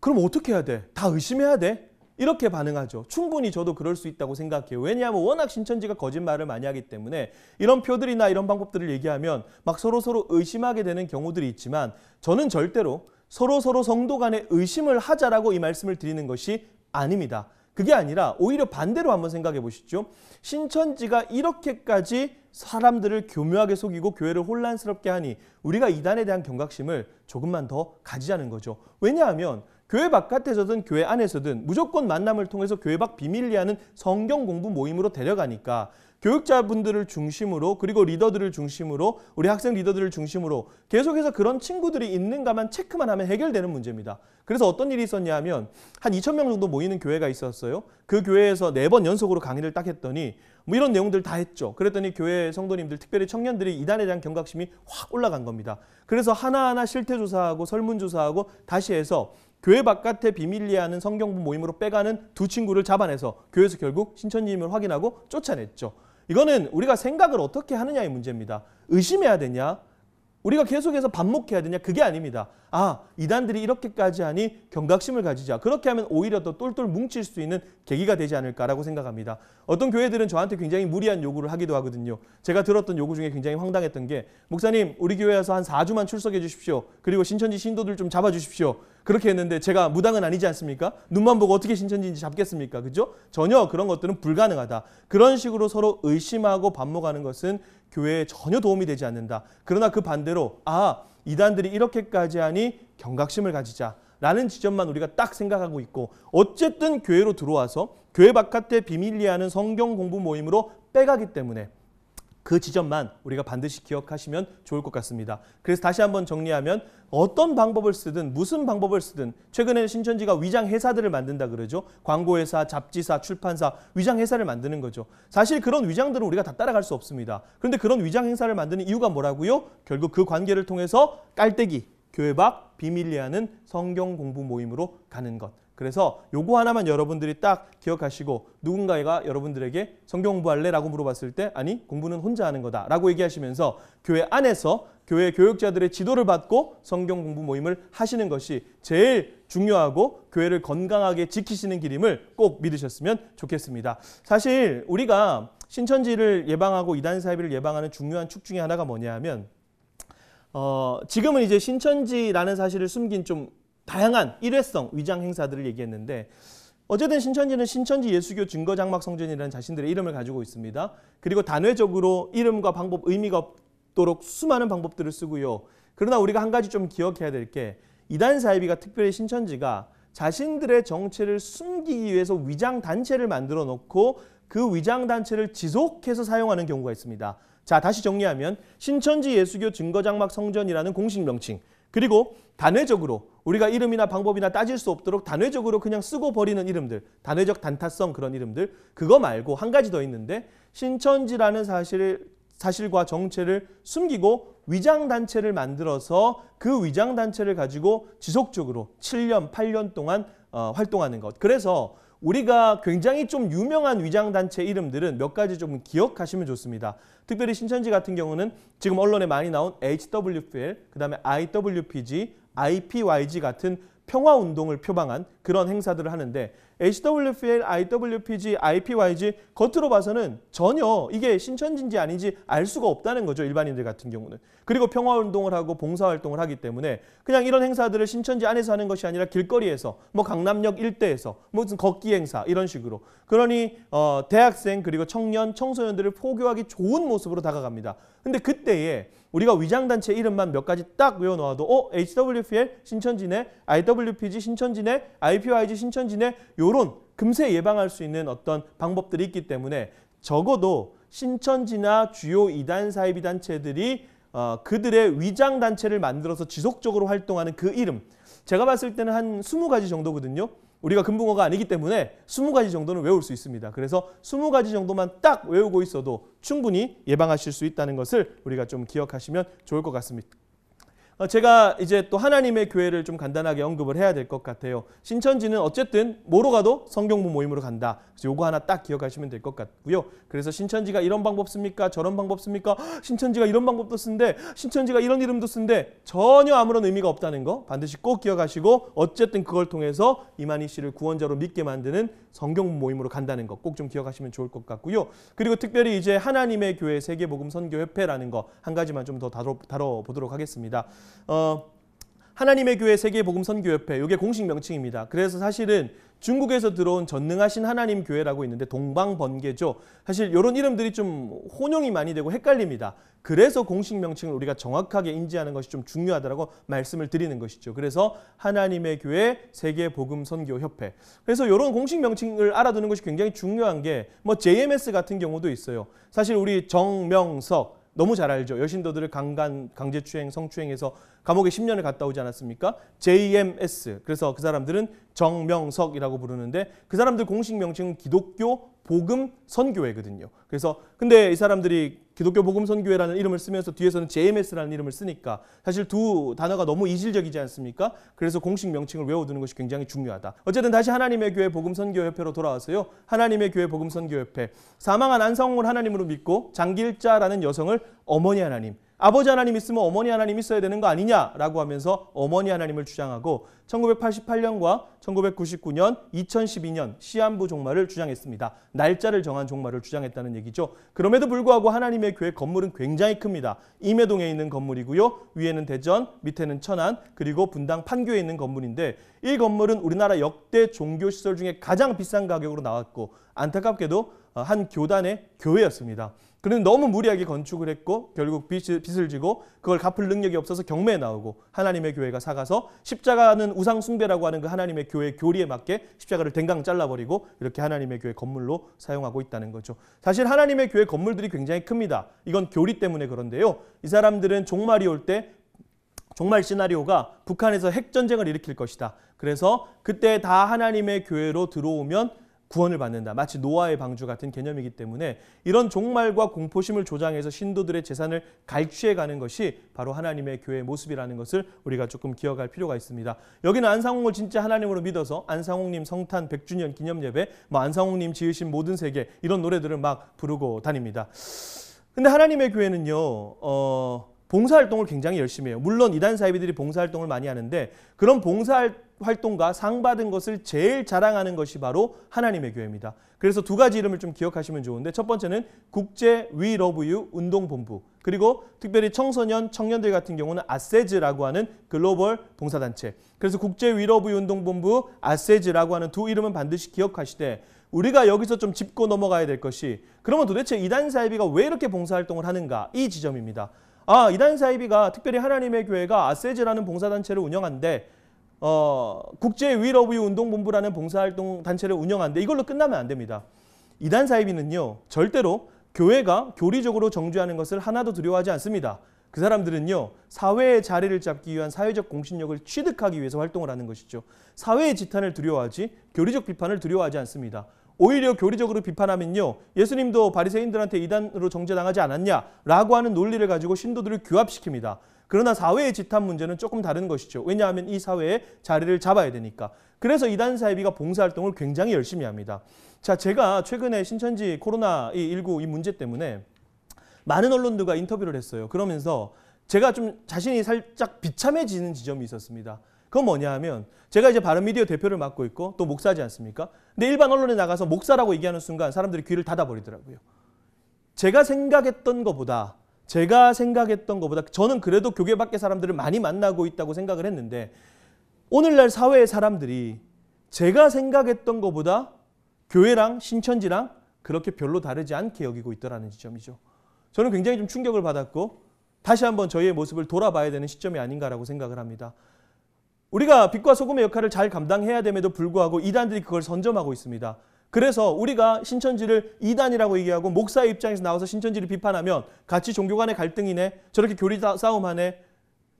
그럼 어떻게 해야 돼? 다 의심해야 돼? 이렇게 반응하죠. 충분히 저도 그럴 수 있다고 생각해요. 왜냐하면 워낙 신천지가 거짓말을 많이 하기 때문에 이런 표들이나 이런 방법들을 얘기하면 막 서로서로 의심하게 되는 경우들이 있지만 저는 절대로 서로서로 성도 간에 의심을 하자라고 이 말씀을 드리는 것이 아닙니다. 그게 아니라 오히려 반대로 한번 생각해 보시죠. 신천지가 이렇게까지 사람들을 교묘하게 속이고 교회를 혼란스럽게 하니 우리가 이단에 대한 경각심을 조금만 더 가지자는 거죠. 왜냐하면 교회 바깥에서든 교회 안에서든 무조건 만남을 통해서 교회 밖 비밀리아는 성경 공부 모임으로 데려가니까 교육자분들을 중심으로 그리고 리더들을 중심으로 우리 학생 리더들을 중심으로 계속해서 그런 친구들이 있는가만 체크만 하면 해결되는 문제입니다. 그래서 어떤 일이 있었냐 하면 한 2천 명 정도 모이는 교회가 있었어요. 그 교회에서 네 번 연속으로 강의를 딱 했더니 뭐 이런 내용들 다 했죠. 그랬더니 교회 성도님들 특별히 청년들이 이단에 대한 경각심이 확 올라간 겁니다. 그래서 하나하나 실태조사하고 설문조사하고 다시 해서 교회 바깥에 비밀리에 하는 성경부 모임으로 빼가는 두 친구를 잡아내서 교회에서 결국 신천임을 지 확인하고 쫓아냈죠. 이거는 우리가 생각을 어떻게 하느냐의 문제입니다. 의심해야 되냐? 우리가 계속해서 반목해야 되냐? 그게 아닙니다. 아, 이단들이 이렇게까지 하니 경각심을 가지자. 그렇게 하면 오히려 더 똘똘 뭉칠 수 있는 계기가 되지 않을까라고 생각합니다. 어떤 교회들은 저한테 굉장히 무리한 요구를 하기도 하거든요. 제가 들었던 요구 중에 굉장히 황당했던 게 목사님, 우리 교회에서 한 4주만 출석해 주십시오. 그리고 신천지 신도들 좀 잡아 주십시오. 그렇게 했는데 제가 무당은 아니지 않습니까? 눈만 보고 어떻게 신천지인지 잡겠습니까? 그죠? 전혀 그런 것들은 불가능하다. 그런 식으로 서로 의심하고 반목하는 것은 교회에 전혀 도움이 되지 않는다. 그러나 그 반대로 아 이단들이 이렇게까지 하니 경각심을 가지자. 라는 지점만 우리가 딱 생각하고 있고 어쨌든 교회로 들어와서 교회 바깥에 비밀리하는 성경 공부 모임으로 빼가기 때문에 그 지점만 우리가 반드시 기억하시면 좋을 것 같습니다. 그래서 다시 한번 정리하면 어떤 방법을 쓰든 무슨 방법을 쓰든 최근에는 신천지가 위장 회사들을 만든다 그러죠. 광고회사, 잡지사, 출판사 위장 회사를 만드는 거죠. 사실 그런 위장들을 우리가 다 따라갈 수 없습니다. 그런데 그런 위장 행사를 만드는 이유가 뭐라고요? 결국 그 관계를 통해서 깔때기, 교회 밖비밀리아는 성경 공부 모임으로 가는 것. 그래서 요거 하나만 여러분들이 딱 기억하시고 누군가가 여러분들에게 성경 공부할래? 라고 물어봤을 때 아니 공부는 혼자 하는 거다 라고 얘기하시면서 교회 안에서 교회 교육자들의 지도를 받고 성경 공부 모임을 하시는 것이 제일 중요하고 교회를 건강하게 지키시는 길임을 꼭 믿으셨으면 좋겠습니다. 사실 우리가 신천지를 예방하고 이단 사이비를 예방하는 중요한 축 중에 하나가 뭐냐 하면 어, 지금은 이제 신천지라는 사실을 숨긴 좀 다양한 일회성 위장 행사들을 얘기했는데 어쨌든 신천지는 신천지 예수교 증거 장막 성전이라는 자신들의 이름을 가지고 있습니다. 그리고 단회적으로 이름과 방법 의미가 없도록 수많은 방법들을 쓰고요. 그러나 우리가 한 가지 좀 기억해야 될 게 이단 사이비가 특별히 신천지가 자신들의 정체를 숨기기 위해서 위장 단체를 만들어 놓고 그 위장 단체를 지속해서 사용하는 경우가 있습니다. 자, 다시 정리하면 신천지 예수교 증거 장막 성전이라는 공식 명칭 그리고 단회적으로 우리가 이름이나 방법이나 따질 수 없도록 단회적으로 그냥 쓰고 버리는 이름들, 단회적 단타성 그런 이름들, 그거 말고 한 가지 더 있는데 신천지라는 사실을 사실과 정체를 숨기고 위장단체를 만들어서 그 위장단체를 가지고 지속적으로 7년, 8년 동안 어, 활동하는 것. 그래서 우리가 굉장히 좀 유명한 위장단체 이름들은 몇 가지 좀 기억하시면 좋습니다. 특별히 신천지 같은 경우는 지금 언론에 많이 나온 HWPL, 그 다음에 IWPG, IPYG 같은 평화운동을 표방한 그런 행사들을 하는데 HWPL, IWPG, IPYG 겉으로 봐서는 전혀 이게 신천지인지 아닌지 알 수가 없다는 거죠. 일반인들 같은 경우는. 그리고 평화운동을 하고 봉사활동을 하기 때문에 그냥 이런 행사들을 신천지 안에서 하는 것이 아니라 길거리에서 뭐 강남역 일대에서 무슨 걷기 행사 이런 식으로 그러니 어, 대학생 그리고 청년, 청소년들을 포교하기 좋은 모습으로 다가갑니다. 근데 그때에 우리가 위장단체 이름만 몇 가지 딱 외워놓아도 어? HWPL 신천지네, IWPG 신천지네, IPYG 신천지네 요 요런 금세 예방할 수 있는 어떤 방법들이 있기 때문에 적어도 신천지나 주요 이단 사이비 단체들이 어, 그들의 위장 단체를 만들어서 지속적으로 활동하는 그 이름 제가 봤을 때는 한 20가지 정도거든요. 우리가 금붕어가 아니기 때문에 20가지 정도는 외울 수 있습니다. 그래서 20가지 정도만 딱 외우고 있어도 충분히 예방하실 수 있다는 것을 우리가 좀 기억하시면 좋을 것 같습니다. 어, 제가 이제 또 하나님의 교회를 좀 간단하게 언급을 해야 될 것 같아요. 신천지는 어쨌든 뭐로 가도 성경부 모임으로 간다. 그래서 요거 하나 딱 기억하시면 될 것 같고요. 그래서 신천지가 이런 방법 씁니까? 저런 방법 씁니까? 신천지가 이런 방법도 쓴데 신천지가 이런 이름도 쓴데 전혀 아무런 의미가 없다는 거 반드시 꼭 기억하시고 어쨌든 그걸 통해서 이만희 씨를 구원자로 믿게 만드는 성경 모임으로 간다는 거 꼭 좀 기억하시면 좋을 것 같고요. 그리고 특별히 이제 하나님의 교회 세계복음 선교협회라는 거 한 가지만 좀 더 다뤄보도록 하겠습니다. 어, 하나님의 교회 세계복음선교협회 이게 공식 명칭입니다. 그래서 사실은 중국에서 들어온 전능하신 하나님 교회라고 있는데 동방번개죠. 사실 이런 이름들이 좀 혼용이 많이 되고 헷갈립니다. 그래서 공식 명칭을 우리가 정확하게 인지하는 것이 좀중요하다고 말씀을 드리는 것이죠. 그래서 하나님의 교회 세계복음선교협회. 그래서 이런 공식 명칭을 알아두는 것이 굉장히 중요한 게 뭐 JMS 같은 경우도 있어요. 사실 우리 정명석 너무 잘 알죠. 여신도들을 강간, 강제추행, 성추행해서 감옥에 10년을 갔다 오지 않았습니까? JMS. 그래서 그 사람들은 정명석이라고 부르는데 그 사람들 공식 명칭은 기독교 복음 선교회거든요. 그래서 근데 이 사람들이 기독교 복음 선교회라는 이름을 쓰면서 뒤에서는 JMS라는 이름을 쓰니까 사실 두 단어가 너무 이질적이지 않습니까? 그래서 공식 명칭을 외워두는 것이 굉장히 중요하다. 어쨌든 다시 하나님의 교회 복음 선교 협회로 돌아왔어요. 하나님의 교회 복음 선교 협회. 사망한 안성을 하나님으로 믿고 장길자라는 여성을 어머니 하나님 아버지 하나님 있으면 어머니 하나님 있어야 되는 거 아니냐라고 하면서 어머니 하나님을 주장하고 1988년과 1999년, 2012년 시안부 종말을 주장했습니다. 날짜를 정한 종말을 주장했다는 얘기죠. 그럼에도 불구하고 하나님의 교회 건물은 굉장히 큽니다. 임해동에 있는 건물이고요. 위에는 대전, 밑에는 천안, 그리고 분당 판교에 있는 건물인데 이 건물은 우리나라 역대 종교시설 중에 가장 비싼 가격으로 나왔고 안타깝게도 한 교단의 교회였습니다. 그는 너무 무리하게 건축을 했고 결국 빚을, 지고 그걸 갚을 능력이 없어서 경매에 나오고 하나님의 교회가 사가서 십자가는 우상 숭배라고 하는 그 하나님의 교회 교리에 맞게 십자가를 댕강 잘라버리고 이렇게 하나님의 교회 건물로 사용하고 있다는 거죠. 사실 하나님의 교회 건물들이 굉장히 큽니다. 이건 교리 때문에 그런데요. 이 사람들은 종말이 올때 정말 시나리오가 북한에서 핵전쟁을 일으킬 것이다. 그래서 그때 다 하나님의 교회로 들어오면 구원을 받는다. 마치 노아의 방주 같은 개념이기 때문에 이런 종말과 공포심을 조장해서 신도들의 재산을 갈취해 가는 것이 바로 하나님의 교회의 모습이라는 것을 우리가 조금 기억할 필요가 있습니다. 여기는 안상홍을 진짜 하나님으로 믿어서 안상홍님 성탄 100주년 기념 예배, 뭐 안상홍님 지으신 모든 세계 이런 노래들을 막 부르고 다닙니다. 근데 하나님의 교회는요. 어 봉사활동을 굉장히 열심히 해요. 물론 이단 사이비들이 봉사활동을 많이 하는데 그런 봉사활동 활동과 상 받은 것을 제일 자랑하는 것이 바로 하나님의 교회입니다. 그래서 두 가지 이름을 좀 기억하시면 좋은데 첫 번째는 국제 위 러브 유 운동 본부 그리고 특별히 청소년 청년들 같은 경우는 아세즈라고 하는 글로벌 봉사단체. 그래서 국제 위 러브 유 운동 본부 아세즈라고 하는 두 이름은 반드시 기억하시되 우리가 여기서 좀 짚고 넘어가야 될 것이 그러면 도대체 이단사이비가 왜 이렇게 봉사활동을 하는가 이 지점입니다. 아 이단사이비가 특별히 하나님의 교회가 아세즈라는 봉사단체를 운영한데 어, 국제 위러브유 운동본부라는 봉사활동 단체를 운영하는데 이걸로 끝나면 안 됩니다. 이단 사이비는요. 절대로 교회가 교리적으로 정죄하는 것을 하나도 두려워하지 않습니다. 그 사람들은요. 사회의 자리를 잡기 위한 사회적 공신력을 취득하기 위해서 활동을 하는 것이죠. 사회의 지탄을 두려워하지 교리적 비판을 두려워하지 않습니다. 오히려 교리적으로 비판하면요. 예수님도 바리새인들한테 이단으로 정죄당하지 않았냐라고 하는 논리를 가지고 신도들을 규합시킵니다. 그러나 사회의 지탄 문제는 조금 다른 것이죠. 왜냐하면 이 사회에 자리를 잡아야 되니까. 그래서 이단사회비가 봉사활동을 굉장히 열심히 합니다. 자, 제가 최근에 신천지 코로나19 이 문제 때문에 많은 언론들과 인터뷰를 했어요. 그러면서 제가 좀 자신이 살짝 비참해지는 지점이 있었습니다. 그건 뭐냐 하면 제가 이제 바른미디어 대표를 맡고 있고 또 목사지 않습니까? 근데 일반 언론에 나가서 목사라고 얘기하는 순간 사람들이 귀를 닫아버리더라고요. 제가 생각했던 것보다 제가 생각했던 것보다 저는 그래도 교계 밖에 사람들을 많이 만나고 있다고 생각을 했는데 오늘날 사회의 사람들이 제가 생각했던 것보다 교회랑 신천지랑 그렇게 별로 다르지 않게 여기고 있더라는 지점이죠. 저는 굉장히 좀 충격을 받았고 다시 한번 저희의 모습을 돌아봐야 되는 시점이 아닌가라고 생각을 합니다. 우리가 빛과 소금의 역할을 잘 감당해야 됨에도 불구하고 이단들이 그걸 선점하고 있습니다. 그래서 우리가 신천지를 이단이라고 얘기하고 목사의 입장에서 나와서 신천지를 비판하면 같이 종교 간의 갈등이네. 저렇게 교리 싸움하네.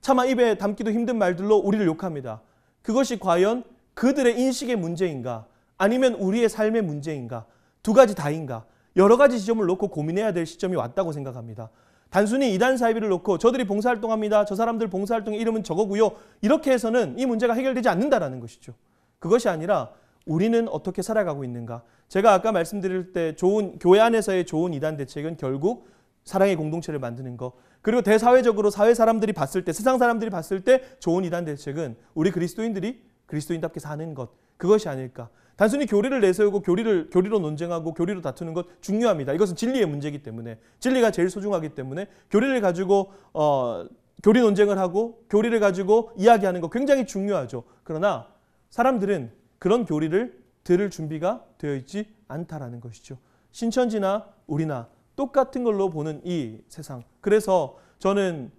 차마 입에 담기도 힘든 말들로 우리를 욕합니다. 그것이 과연 그들의 인식의 문제인가 아니면 우리의 삶의 문제인가 두 가지 다인가 여러 가지 지점을 놓고 고민해야 될 시점이 왔다고 생각합니다. 단순히 이단 사이비를 놓고 저들이 봉사활동합니다. 저 사람들 봉사활동의 이름은 저거고요. 이렇게 해서는 이 문제가 해결되지 않는다라는 것이죠. 그것이 아니라 우리는 어떻게 살아가고 있는가? 제가 아까 말씀드릴 때 좋은 교회 안에서의 좋은 이단 대책은 결국 사랑의 공동체를 만드는 것. 그리고 대사회적으로 사회 사람들이 봤을 때 세상 사람들이 봤을 때 좋은 이단 대책은 우리 그리스도인들이 그리스도인답게 사는 것. 그것이 아닐까? 단순히 교리를 내세우고 교리를 교리로 논쟁하고 교리로 다투는 것 중요합니다. 이것은 진리의 문제이기 때문에 진리가 제일 소중하기 때문에 교리를 가지고 어 교리 논쟁을 하고 교리를 가지고 이야기하는 것 굉장히 중요하죠. 그러나 사람들은 그런 교리를 들을 준비가 되어 있지 않다라는 것이죠. 신천지나 우리나 똑같은 걸로 보는 이 세상. 그래서 저는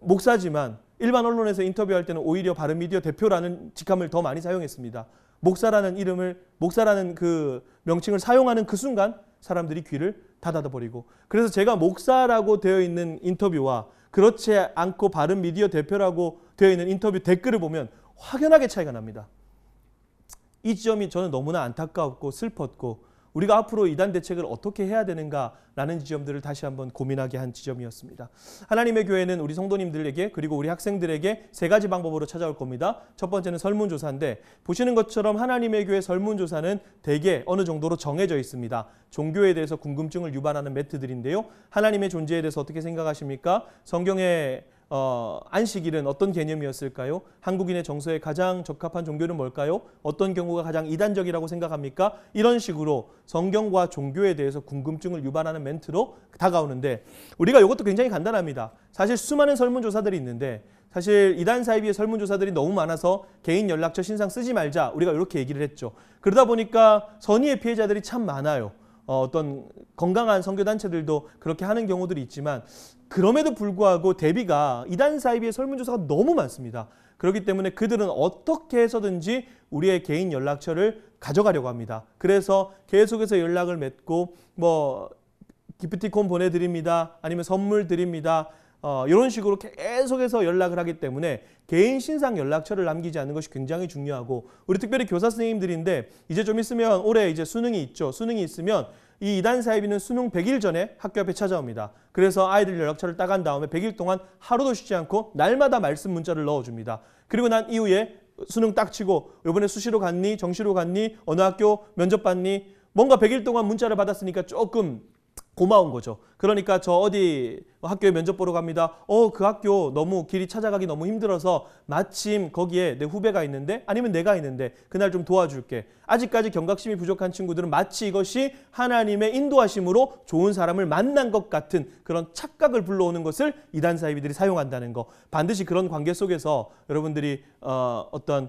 목사지만 일반 언론에서 인터뷰할 때는 오히려 바른미디어 대표라는 직함을 더 많이 사용했습니다. 목사라는 이름을 목사라는 그 명칭을 사용하는 그 순간 사람들이 귀를 닫아 버리고 그래서 제가 목사라고 되어 있는 인터뷰와 그렇지 않고 바른미디어 대표라고 되어 있는 인터뷰 댓글을 보면 확연하게 차이가 납니다. 이 지점이 저는 너무나 안타깝고 슬펐고 우리가 앞으로 이단 대책을 어떻게 해야 되는가라는 지점들을 다시 한번 고민하게 한 지점이었습니다. 하나님의 교회는 우리 성도님들에게 그리고 우리 학생들에게 세 가지 방법으로 찾아올 겁니다. 첫 번째는 설문조사인데 보시는 것처럼 하나님의 교회 설문조사는 대개 어느 정도로 정해져 있습니다. 종교에 대해서 궁금증을 유발하는 매트들인데요. 하나님의 존재에 대해서 어떻게 생각하십니까? 성경에 어, 안식일은 어떤 개념이었을까요? 한국인의 정서에 가장 적합한 종교는 뭘까요? 어떤 경우가 가장 이단적이라고 생각합니까? 이런 식으로 성경과 종교에 대해서 궁금증을 유발하는 멘트로 다가오는데 우리가 이것도 굉장히 간단합니다. 사실 수많은 설문조사들이 있는데 사실 이단 사이비의 설문조사들이 너무 많아서 개인 연락처 신상 쓰지 말자 우리가 이렇게 얘기를 했죠. 그러다 보니까 선의의 피해자들이 참 많아요. 어, 어떤 건강한 선교단체들도 그렇게 하는 경우들이 있지만 그럼에도 불구하고 대비가 이단 사이비의 설문조사가 너무 많습니다. 그렇기 때문에 그들은 어떻게 해서든지 우리의 개인 연락처를 가져가려고 합니다. 그래서 계속해서 연락을 맺고 뭐 기프티콘 보내드립니다. 아니면 선물 드립니다. 어, 이런 식으로 계속해서 연락을 하기 때문에 개인 신상 연락처를 남기지 않는 것이 굉장히 중요하고 우리 특별히 교사 선생님들인데 이제 좀 있으면 올해 이제 수능이 있죠. 수능이 있으면 이 이단 사이비는 수능 100일 전에 학교 앞에 찾아옵니다. 그래서 아이들 연락처를 따간 다음에 100일 동안 하루도 쉬지 않고 날마다 말씀 문자를 넣어줍니다. 그리고 난 이후에 수능 딱 치고 이번에 수시로 갔니? 정시로 갔니? 어느 학교 면접 봤니? 뭔가 100일 동안 문자를 받았으니까 조금 고마운 거죠. 그러니까 저 어디 학교에 면접 보러 갑니다. 어, 그 학교 너무 길이 찾아가기 너무 힘들어서 마침 거기에 내 후배가 있는데 아니면 내가 있는데 그날 좀 도와줄게. 아직까지 경각심이 부족한 친구들은 마치 이것이 하나님의 인도하심으로 좋은 사람을 만난 것 같은 그런 착각을 불러오는 것을 이단 사이비들이 사용한다는 거. 반드시 그런 관계 속에서 여러분들이 어, 어떤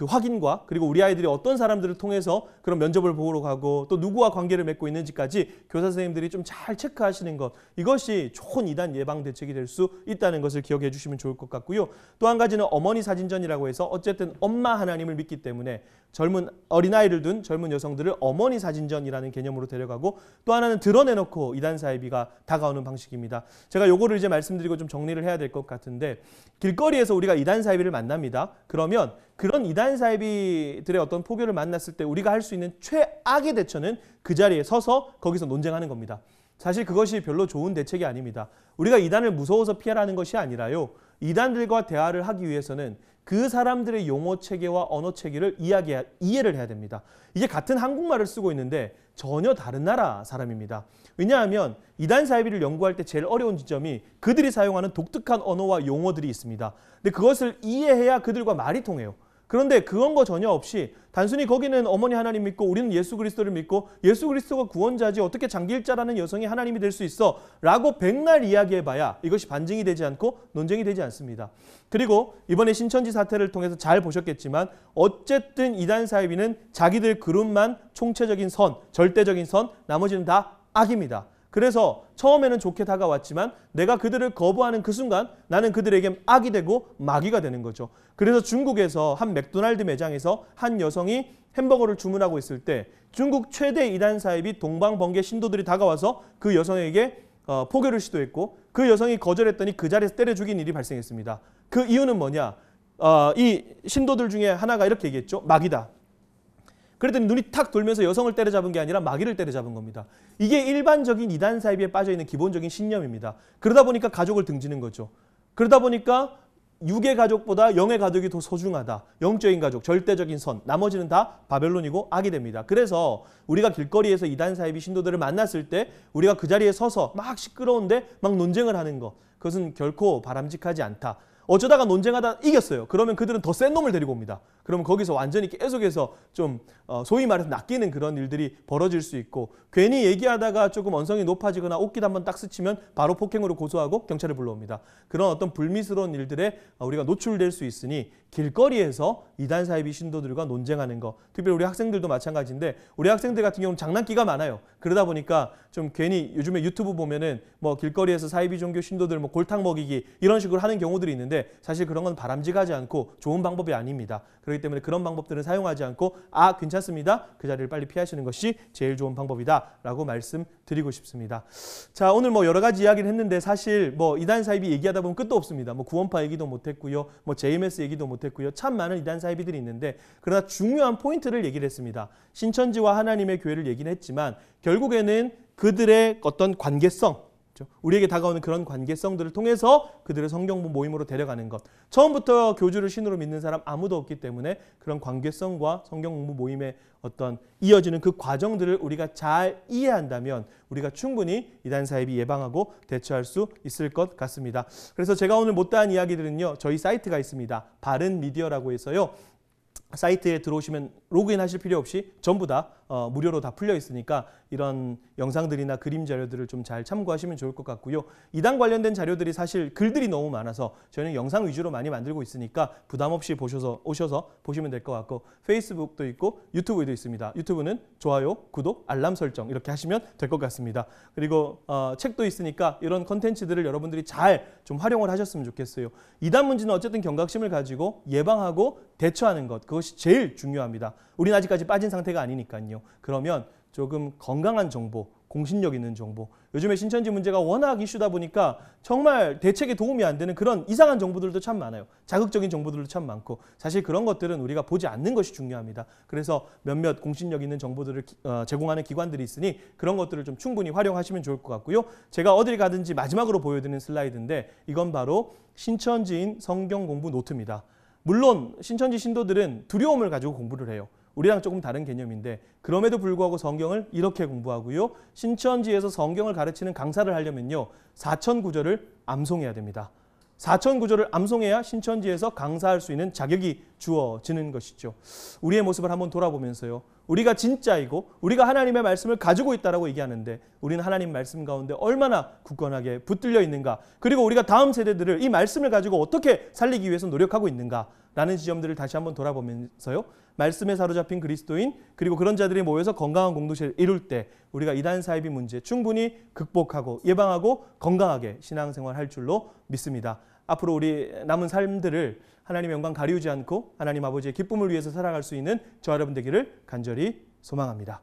그 확인과 그리고 우리 아이들이 어떤 사람들을 통해서 그런 면접을 보러 가고 또 누구와 관계를 맺고 있는지까지 교사 선생님들이 좀 잘 체크하시는 것 이것이 좋은 이단 예방 대책이 될 수 있다는 것을 기억해 주시면 좋을 것 같고요. 또 한 가지는 어머니 사진전이라고 해서 어쨌든 엄마 하나님을 믿기 때문에 젊은 어린아이를 둔 젊은 여성들을 어머니 사진전이라는 개념으로 데려가고 또 하나는 드러내놓고 이단 사이비가 다가오는 방식입니다. 제가 요거를 이제 말씀드리고 좀 정리를 해야 될 것 같은데 길거리에서 우리가 이단 사이비를 만납니다. 그러면 그런 이단 이단 사이비들의 어떤 포교를 만났을 때 우리가 할 수 있는 최악의 대처는 그 자리에 서서 거기서 논쟁하는 겁니다. 사실 그것이 별로 좋은 대책이 아닙니다. 우리가 이단을 무서워서 피하라는 것이 아니라요. 이단들과 대화를 하기 위해서는 그 사람들의 용어 체계와 언어 체계를 이야기 이해를 해야 됩니다. 이게 같은 한국말을 쓰고 있는데 전혀 다른 나라 사람입니다. 왜냐하면 이단 사이비를 연구할 때 제일 어려운 지점이 그들이 사용하는 독특한 언어와 용어들이 있습니다. 근데 그것을 이해해야 그들과 말이 통해요. 그런데 그건거 전혀 없이 단순히 거기는 어머니 하나님 믿고 우리는 예수 그리스도를 믿고 예수 그리스도가 구원자지 어떻게 장길자라는 여성이 하나님이 될 수 있어 라고 백날 이야기해봐야 이것이 반증이 되지 않고 논쟁이 되지 않습니다. 그리고 이번에 신천지 사태를 통해서 잘 보셨겠지만 어쨌든 이단 사이비는 자기들 그룹만 총체적인 선, 절대적인 선, 나머지는 다 악입니다. 그래서 처음에는 좋게 다가왔지만 내가 그들을 거부하는 그 순간 나는 그들에게 악이 되고 마귀가 되는 거죠. 그래서 중국에서 한 맥도날드 매장에서 한 여성이 햄버거를 주문하고 있을 때 중국 최대 이단 사입이 동방번개 신도들이 다가와서 그 여성에게 어, 포교를 시도했고 그 여성이 거절했더니 그 자리에서 때려 죽인 일이 발생했습니다. 그 이유는 뭐냐? 어, 이 신도들 중에 하나가 이렇게 얘기했죠. 마귀다. 그랬더니 눈이 탁 돌면서 여성을 때려잡은 게 아니라 마귀를 때려잡은 겁니다. 이게 일반적인 이단 사이비에 빠져있는 기본적인 신념입니다. 그러다 보니까 가족을 등지는 거죠. 그러다 보니까 육의 가족보다 영의 가족이 더 소중하다. 영적인 가족, 절대적인 선. 나머지는 다 바벨론이고 악이 됩니다. 그래서 우리가 길거리에서 이단 사이비 신도들을 만났을 때 우리가 그 자리에 서서 막 시끄러운데 막 논쟁을 하는 것. 그것은 결코 바람직하지 않다. 어쩌다가 논쟁하다 이겼어요. 그러면 그들은 더 센 놈을 데리고 옵니다. 그러면 거기서 완전히 계속해서 좀 어, 소위 말해서 낚이는 그런 일들이 벌어질 수 있고 괜히 얘기하다가 조금 언성이 높아지거나 옷깃 한번 딱 스치면 바로 폭행으로 고소하고 경찰을 불러옵니다. 그런 어떤 불미스러운 일들에 우리가 노출될 수 있으니 길거리에서 이단 사이비 신도들과 논쟁하는 거 특별히 우리 학생들도 마찬가지인데 우리 학생들 같은 경우는 장난기가 많아요. 그러다 보니까 좀 괜히 요즘에 유튜브 보면은 뭐 길거리에서 사이비 종교 신도들 뭐 골탕 먹이기 이런 식으로 하는 경우들이 있는데 사실 그런 건 바람직하지 않고 좋은 방법이 아닙니다. 그렇기 때문에 그런 방법들은 사용하지 않고 아 괜찮습니다. 그 자리를 빨리 피하시는 것이 제일 좋은 방법이다라고 말씀드리고 싶습니다. 자 오늘 뭐 여러 가지 이야기를 했는데 사실 뭐 이단 사이비 얘기하다 보면 끝도 없습니다. 뭐 구원파 얘기도 못했고요, 뭐 JMS 얘기도 못했고요. 참 많은 이단 사이비들이 있는데 그러나 중요한 포인트를 얘기를 했습니다. 신천지와 하나님의 교회를 얘기는 했지만 결국에는 그들의 어떤 관계성 있죠. 우리에게 다가오는 그런 관계성들을 통해서 그들을 성경 부 모임으로 데려가는 것. 처음부터 교주를 신으로 믿는 사람 아무도 없기 때문에 그런 관계성과 성경 공부 모임의 어떤 이어지는 그 과정들을 우리가 잘 이해한다면 우리가 충분히 이단 사입이 예방하고 대처할 수 있을 것 같습니다. 그래서 제가 오늘 못다한 이야기들은요. 저희 사이트가 있습니다. 바른 미디어라고 해서요. 사이트에 들어오시면 로그인 하실 필요 없이 전부 다 어, 무료로 다 풀려 있으니까 이런 영상들이나 그림 자료들을 좀 잘 참고하시면 좋을 것 같고요. 이단 관련된 자료들이 사실 글들이 너무 많아서 저희는 영상 위주로 많이 만들고 있으니까 부담 없이 보셔서 오셔서 보시면 될 것 같고 페이스북도 있고 유튜브도 에 있습니다. 유튜브는 좋아요, 구독, 알람 설정 이렇게 하시면 될 것 같습니다. 그리고 어, 책도 있으니까 이런 컨텐츠들을 여러분들이 잘 좀 활용을 하셨으면 좋겠어요. 이단 문제는 어쨌든 경각심을 가지고 예방하고 대처하는 것 그것이 제일 중요합니다. 우리는 아직까지 빠진 상태가 아니니까요. 그러면 조금 건강한 정보, 공신력 있는 정보. 요즘에 신천지 문제가 워낙 이슈다 보니까 정말 대책에 도움이 안 되는 그런 이상한 정보들도 참 많아요. 자극적인 정보들도 참 많고 사실 그런 것들은 우리가 보지 않는 것이 중요합니다. 그래서 몇몇 공신력 있는 정보들을 어, 제공하는 기관들이 있으니 그런 것들을 좀 충분히 활용하시면 좋을 것 같고요. 제가 어딜 가든지 마지막으로 보여드리는 슬라이드인데 이건 바로 신천지인 성경 공부 노트입니다. 물론 신천지 신도들은 두려움을 가지고 공부를 해요. 우리랑 조금 다른 개념인데 그럼에도 불구하고 성경을 이렇게 공부하고요. 신천지에서 성경을 가르치는 강사를 하려면요. 4천 구절을 암송해야 됩니다. 4천 구절을 암송해야 신천지에서 강사할 수 있는 자격이 주어지는 것이죠. 우리의 모습을 한번 돌아보면서요. 우리가 진짜이고 우리가 하나님의 말씀을 가지고 있다라고 얘기하는데 우리는 하나님 말씀 가운데 얼마나 굳건하게 붙들려 있는가 그리고 우리가 다음 세대들을 이 말씀을 가지고 어떻게 살리기 위해서 노력하고 있는가라는 지점들을 다시 한번 돌아보면서요. 말씀에 사로잡힌 그리스도인 그리고 그런 자들이 모여서 건강한 공동체를 이룰 때 우리가 이단 사이비 문제 충분히 극복하고 예방하고 건강하게 신앙생활 할 줄로 믿습니다. 앞으로 우리 남은 삶들을 하나님의 영광 가리우지 않고 하나님 아버지의 기쁨을 위해서 살아갈 수 있는 저 여러분 되기를 간절히 소망합니다.